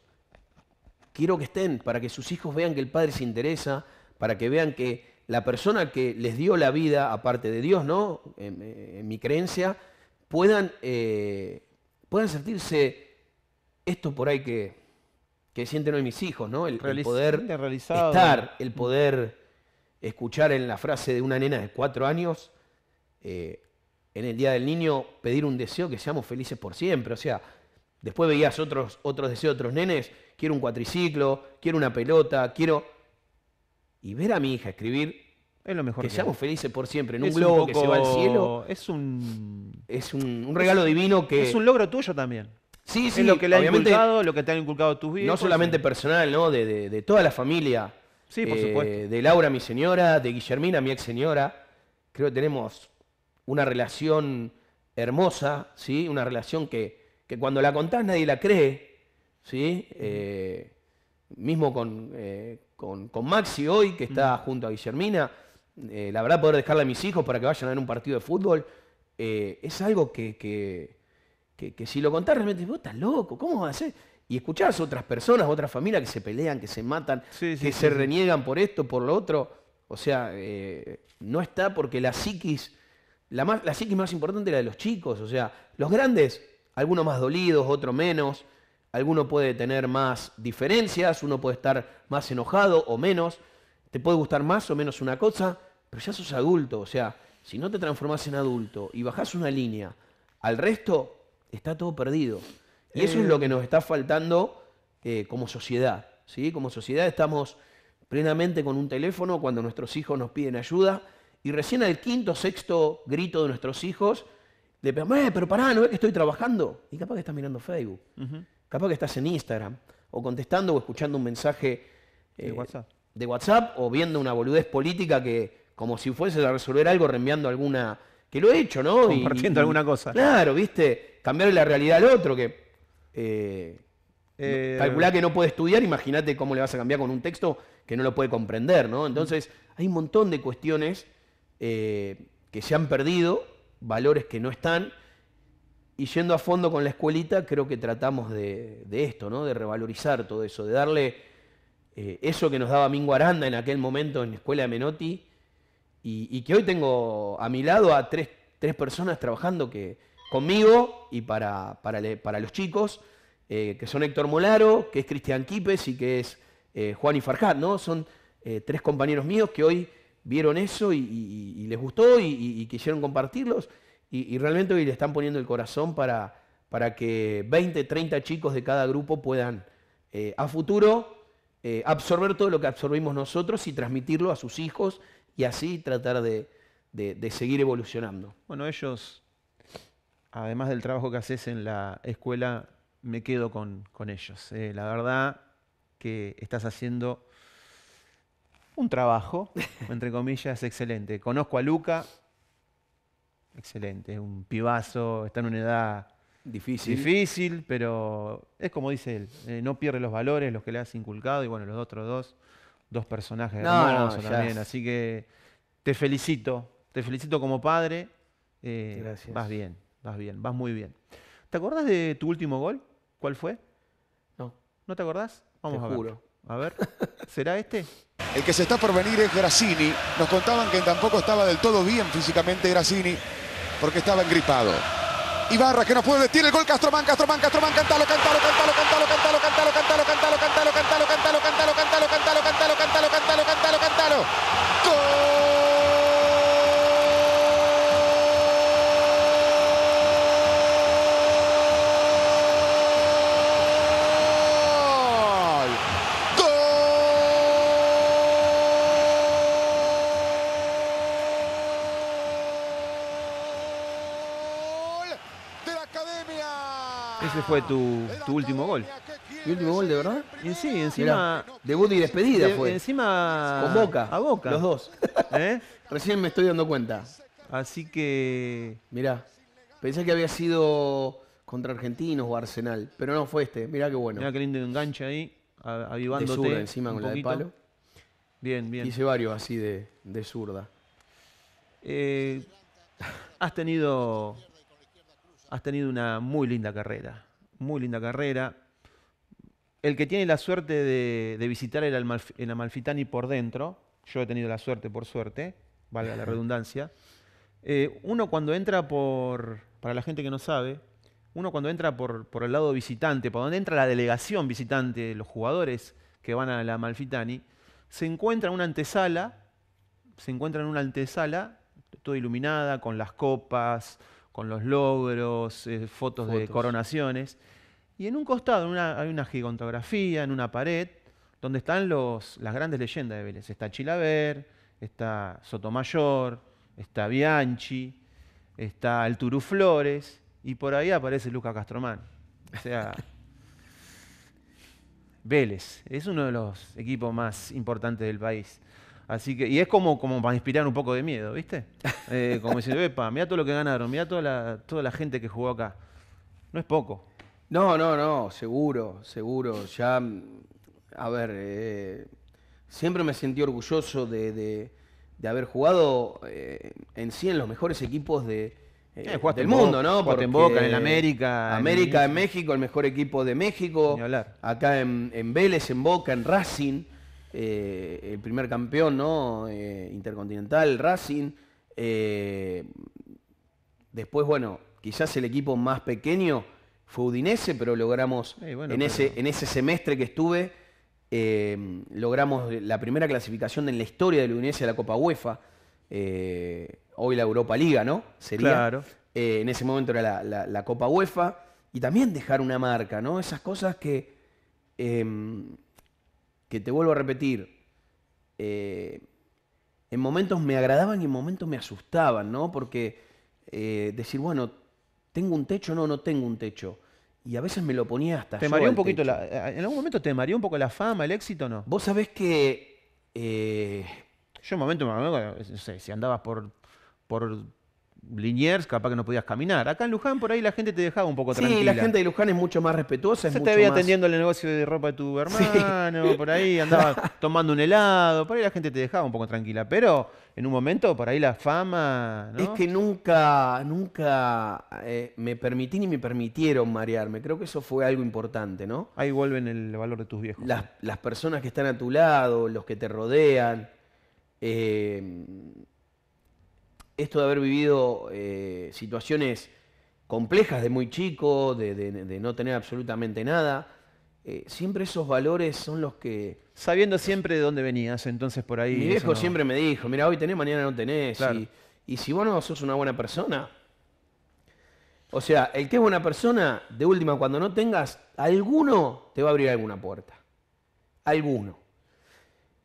Quiero que estén para que sus hijos vean que el padre se interesa, para que vean que la persona que les dio la vida, aparte de Dios, ¿no? en mi creencia, puedan, eh, puedan sentirse esto por ahí que, sienten hoy mis hijos, ¿no? El, poder estar, el poder escuchar en la frase de una nena de cuatro años, eh, en el Día del Niño, pedir un deseo que seamos felices por siempre. O sea, después veías otros, otros deseos de otros nenes, quiero un cuatriciclo, quiero una pelota, quiero... Y ver a mi hija escribir es lo mejor. Que, seamos felices por siempre. En un globo que se va al cielo. Es un. Es un, regalo divino que. Es un logro tuyo también. Sí, sí. lo que le han inculcado, lo que te han inculcado tus vidas. No solamente personal, ¿no? De, toda la familia. Sí, por eh, supuesto. De Laura, mi señora, de Guillermina, mi ex señora. Creo que tenemos una relación hermosa, ¿sí? Una relación que, cuando la contás nadie la cree, ¿sí? Eh, mismo con, eh, con, con, Maxi hoy, que está junto a Guillermina eh, la verdad poder dejarle a mis hijos para que vayan a ver un partido de fútbol, eh, es algo que, que, si lo contás realmente, vos estás loco, ¿cómo vas a hacer? Y escuchás a otras personas, a otras familias que se pelean, que se matan, que se reniegan por esto, por lo otro. O sea, eh, no está porque la psiquis, la, la psiquis más importante es la de los chicos. O sea, los grandes, algunos más dolidos, otro menos. Alguno puede tener más diferencias, uno puede estar más enojado o menos. Te puede gustar más o menos una cosa pero ya sos adulto, o sea, si no te transformás en adulto y bajás una línea al resto, está todo perdido. Y eso es lo que eh. nos está faltando eh, como sociedad. ¿sí? Como sociedad estamos plenamente con un teléfono cuando nuestros hijos nos piden ayuda y recién al quinto o sexto grito de nuestros hijos le eh, pero pará, no ves que estoy trabajando. Y capaz que estás mirando Facebook, capaz que estás en Instagram, o contestando o escuchando un mensaje eh, WhatsApp. de WhatsApp, o viendo una boludez política que, como si fuese a resolver algo reenviando alguna. que lo he hecho, ¿no? Compartiendo alguna cosa. Claro, ¿viste? Cambiarle la realidad al otro, que. Eh, eh que no puede estudiar, imagínate cómo le vas a cambiar con un texto que no lo puede comprender, ¿no? Entonces, hay un montón de cuestiones eh, que se han perdido, valores que no están, y yendo a fondo con la escuelita, creo que tratamos de, esto, ¿no? De revalorizar todo eso, de darle eh, eso que nos daba Mingo Aranda en aquel momento en la escuela de Menotti, y, que hoy tengo a mi lado a tres, personas trabajando que, conmigo y para, los chicos, eh, que son Héctor Molaro, que es Cristian Quipes y que es eh, Juan y Farjat, ¿no? Son eh, tres compañeros míos que hoy vieron eso y, les gustó y, quisieron compartirlos y, realmente hoy le están poniendo el corazón para, para que 20, 30 chicos de cada grupo puedan a futuro absorber todo lo que absorbimos nosotros y transmitirlo a sus hijos y así tratar de, seguir evolucionando. Bueno, ellos, además del trabajo que haces en la escuela, me quedo con, ellos. Eh, la verdad que estás haciendo un trabajo, entre comillas, excelente. Conozco a Luca, excelente, es un pibazo, está en una edad difícil, difícil pero es como dice él, eh, no pierde los valores, los que le has inculcado, y bueno, los otros dos dos personajes hermosos también. Así que te felicito, te felicito como padre. Eh, Gracias. Vas bien, vas bien, vas muy bien. ¿Te acordás de tu último gol? ¿Cuál fue? No. ¿No te acordás? Vamos a ver. A ver, ¿será este? El que se está por venir es Grassini. Nos contaban que tampoco estaba del todo bien físicamente Grassini porque estaba engripado. Ibarra que no puede, vestir el gol Castromán, Castromán, Castromán, cantalo, cantalo, cantalo, cantalo, cantalo, cantalo, cantalo. fue tu, último gol. ¿Mi último gol de verdad? Y encima. debut y despedida fue. Encima. Con Boca. A Boca. Los dos. ¿Eh? Recién me estoy dando cuenta. Así que. Mirá. Pensé que había sido contra Argentinos o Arsenal. Pero no, fue este. Mirá qué bueno. Mirá qué lindo enganche ahí. Avivándote. encima con la palo. Bien, bien. Hice varios así de, zurda. Eh, has tenido. Has tenido una muy linda carrera muy linda carrera. El que tiene la suerte de, visitar el, Amalfitani por dentro, yo he tenido la suerte, por suerte, valga la redundancia, eh, uno cuando entra por, para la gente que no sabe, uno cuando entra por, por el lado visitante, por donde entra la delegación visitante, los jugadores que van a la Amalfitani, se encuentra en una antesala, se encuentra en una antesala, toda iluminada, con las copas, con los logros, eh, fotos, de coronaciones. Y en un costado hay una gigantografía, en una pared, donde están las grandes leyendas de Vélez. Está Chilaver, está Sotomayor, está Bianchi, está Alturu Flores, y por ahí aparece Luca Castromán. O sea, Vélez es uno de los equipos más importantes del país. Así que, y es como, como para inspirar un poco de miedo, ¿viste? Eh, como decir, epa, mira todo lo que ganaron, mira toda la, toda la gente que jugó acá. No es poco. No, no, no, seguro, seguro. Ya, mm, a ver, eh, siempre me sentí orgulloso de, haber jugado eh, en sí los mejores equipos de, del mundo, ¿no? Porque en Boca, en América. América, en, México, el mejor equipo de México. Acá en, en, Vélez, en Boca, en Racing. Eh, el primer campeón ¿no? Eh, intercontinental, Racing. Eh, después, bueno, quizás el equipo más pequeño fue Udinese, pero logramos en, Ese, en ese semestre que estuve, logramos la primera clasificación en la historia del Udinese a la Copa UEFA, hoy la Europa Liga, ¿no? Sería. en ese momento era la, la, Copa UEFA, y también dejar una marca, ¿no? Esas cosas que que te vuelvo a repetir, eh, en momentos me agradaban y en momentos me asustaban, ¿no? Porque eh, decir, bueno, ¿tengo un techo? No, no tengo un techo. Y a veces me lo ponía hasta. ¿Te un poquito eh, ¿En algún momento te mareó un poco la fama, el éxito, no? Vos sabés que. yo en un momento, no sé, si andabas por Liniers, capaz que no podías caminar. Acá en Luján, por ahí la gente te dejaba un poco tranquila. Sí, la gente de Luján es mucho más respetuosa. Se te veía atendiendo el negocio de ropa de tu hermano, por ahí andaba tomando un helado, por ahí la gente te dejaba un poco tranquila. Pero en un momento, por ahí la fama. Es que nunca, nunca eh, me permití ni me permitieron marearme. Creo que eso fue algo importante, ¿no? Ahí vuelven el valor de tus viejos. Las, personas que están a tu lado, los que te rodean. Eh, esto de haber vivido eh, situaciones complejas de muy chico, de, no tener absolutamente nada, eh, siempre esos valores son los que... Sabiendo siempre de dónde venías, entonces por ahí... Mi viejo siempre me dijo, mira, hoy tenés, mañana no tenés. Y, y si vos no sos una buena persona, o sea, el que es buena persona, de última, cuando no tengas, alguno te va a abrir alguna puerta. Alguno.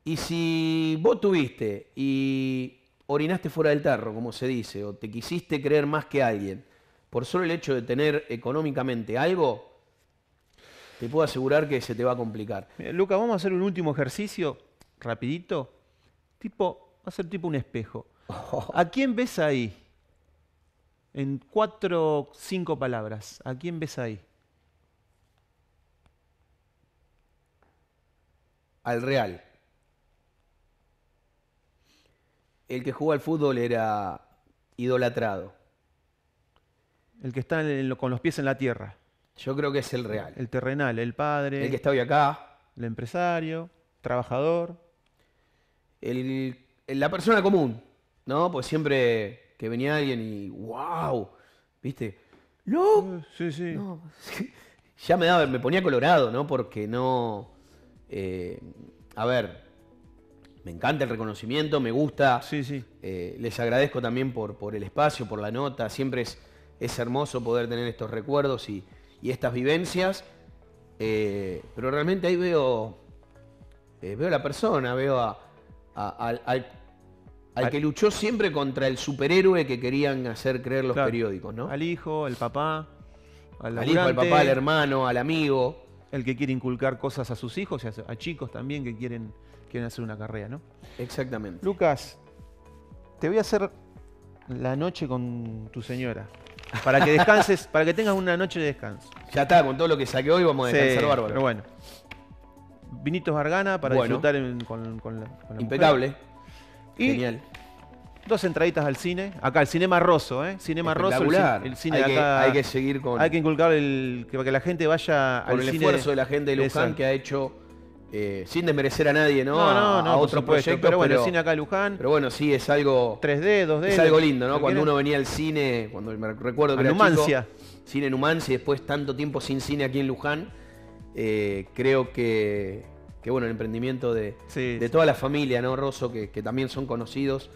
Y si vos tuviste y orinaste fuera del tarro, como se dice, o te quisiste creer más que alguien, por solo el hecho de tener económicamente algo, te puedo asegurar que se te va a complicar. Luca, vamos a hacer un último ejercicio, rapidito, tipo, va a ser tipo un espejo. ¿A quién ves ahí? En cuatro, o cinco palabras, ¿a quién ves ahí? Al Real. el que jugó al fútbol era idolatrado. El que está con los pies en la tierra. Yo creo que es el real. El terrenal, el padre. El que está hoy acá. El empresario, trabajador. la persona común, ¿no? Pues siempre que venía alguien y ¡wow! ¿Viste? ¡No! Eh, sí, sí. ya me, daba, me ponía colorado, ¿no? Porque no. Eh, a ver, me encanta el reconocimiento, me gusta. Sí, sí. Eh, les agradezco también por, el espacio, por la nota. Siempre es, hermoso poder tener estos recuerdos y, estas vivencias. Eh, pero realmente ahí veo, eh, veo a la persona, veo al, que luchó siempre contra el superhéroe que querían hacer creer los periódicos, ¿no? Al hijo, al papá, al, hijo, al papá, al hermano, al amigo. El que quiere inculcar cosas a sus hijos y a, chicos también que quieren quieren hacer una carrera, ¿no? Exactamente. Lucas, te voy a hacer la noche con tu señora. Para que descanses, para que tengas una noche de descanso. Ya está, con todo lo que saqué hoy vamos a descansar bárbaro. Pero bueno. Vinitos Argana para disfrutar con, la, Impecable. Y Dos entraditas al cine. Acá, el Cinema Rosso, ¿eh? Cinema Rosso, el, cine hay Que, hay que seguir con... Hay que inculcar el, que, que la gente vaya con el esfuerzo de, la gente de Luján que ha hecho eh, sin desmerecer a nadie, ¿no? No, no, a otro proyecto, pero bueno, cine acá en Luján. Pero bueno, sí, es algo. 3D, 2D. Es algo lindo, ¿no? Cuando uno venía al cine, cuando me recuerdo que a era Numancia. cine Numancia y después tanto tiempo sin cine aquí en Luján, eh, creo que, que, bueno, el emprendimiento de, toda la familia, ¿no? Rosso, que, también son conocidos,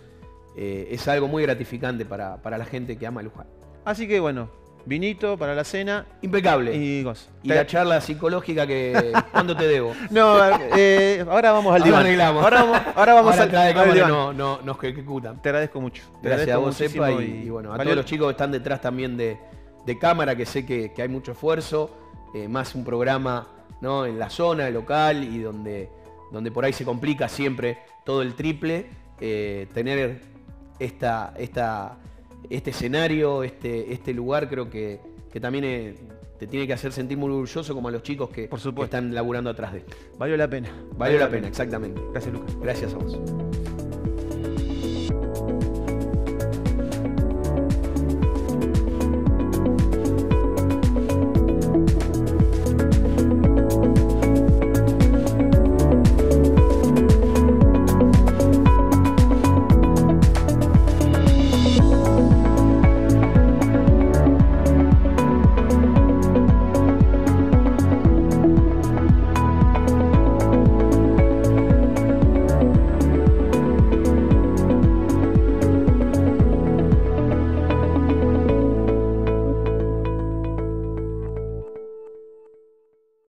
eh, es algo muy gratificante para, para la gente que ama Luján. Así que bueno, vinito para la cena. Impecable. Y, la charla psicológica que. ¿Cuándo te debo? No, eh, ahora vamos al diván. Ahora, vamos, ahora vamos al, No, no, nos cuta Te agradezco mucho. Gracias a vos, Sepa, y, bueno, a todos los chicos que están detrás también de, de cámara, que sé que, que hay mucho esfuerzo. Eh, más un programa ¿no? en la zona, local, y donde, donde por ahí se complica siempre todo el triple. Eh, tener esta, esta este escenario, este, este lugar, creo que, también eh, te tiene que hacer sentir muy orgulloso como a los chicos que, Por supuesto. están laburando atrás de. Valió la pena. Valió, la, pena, exactamente. Gracias, Lucas. Gracias a vos.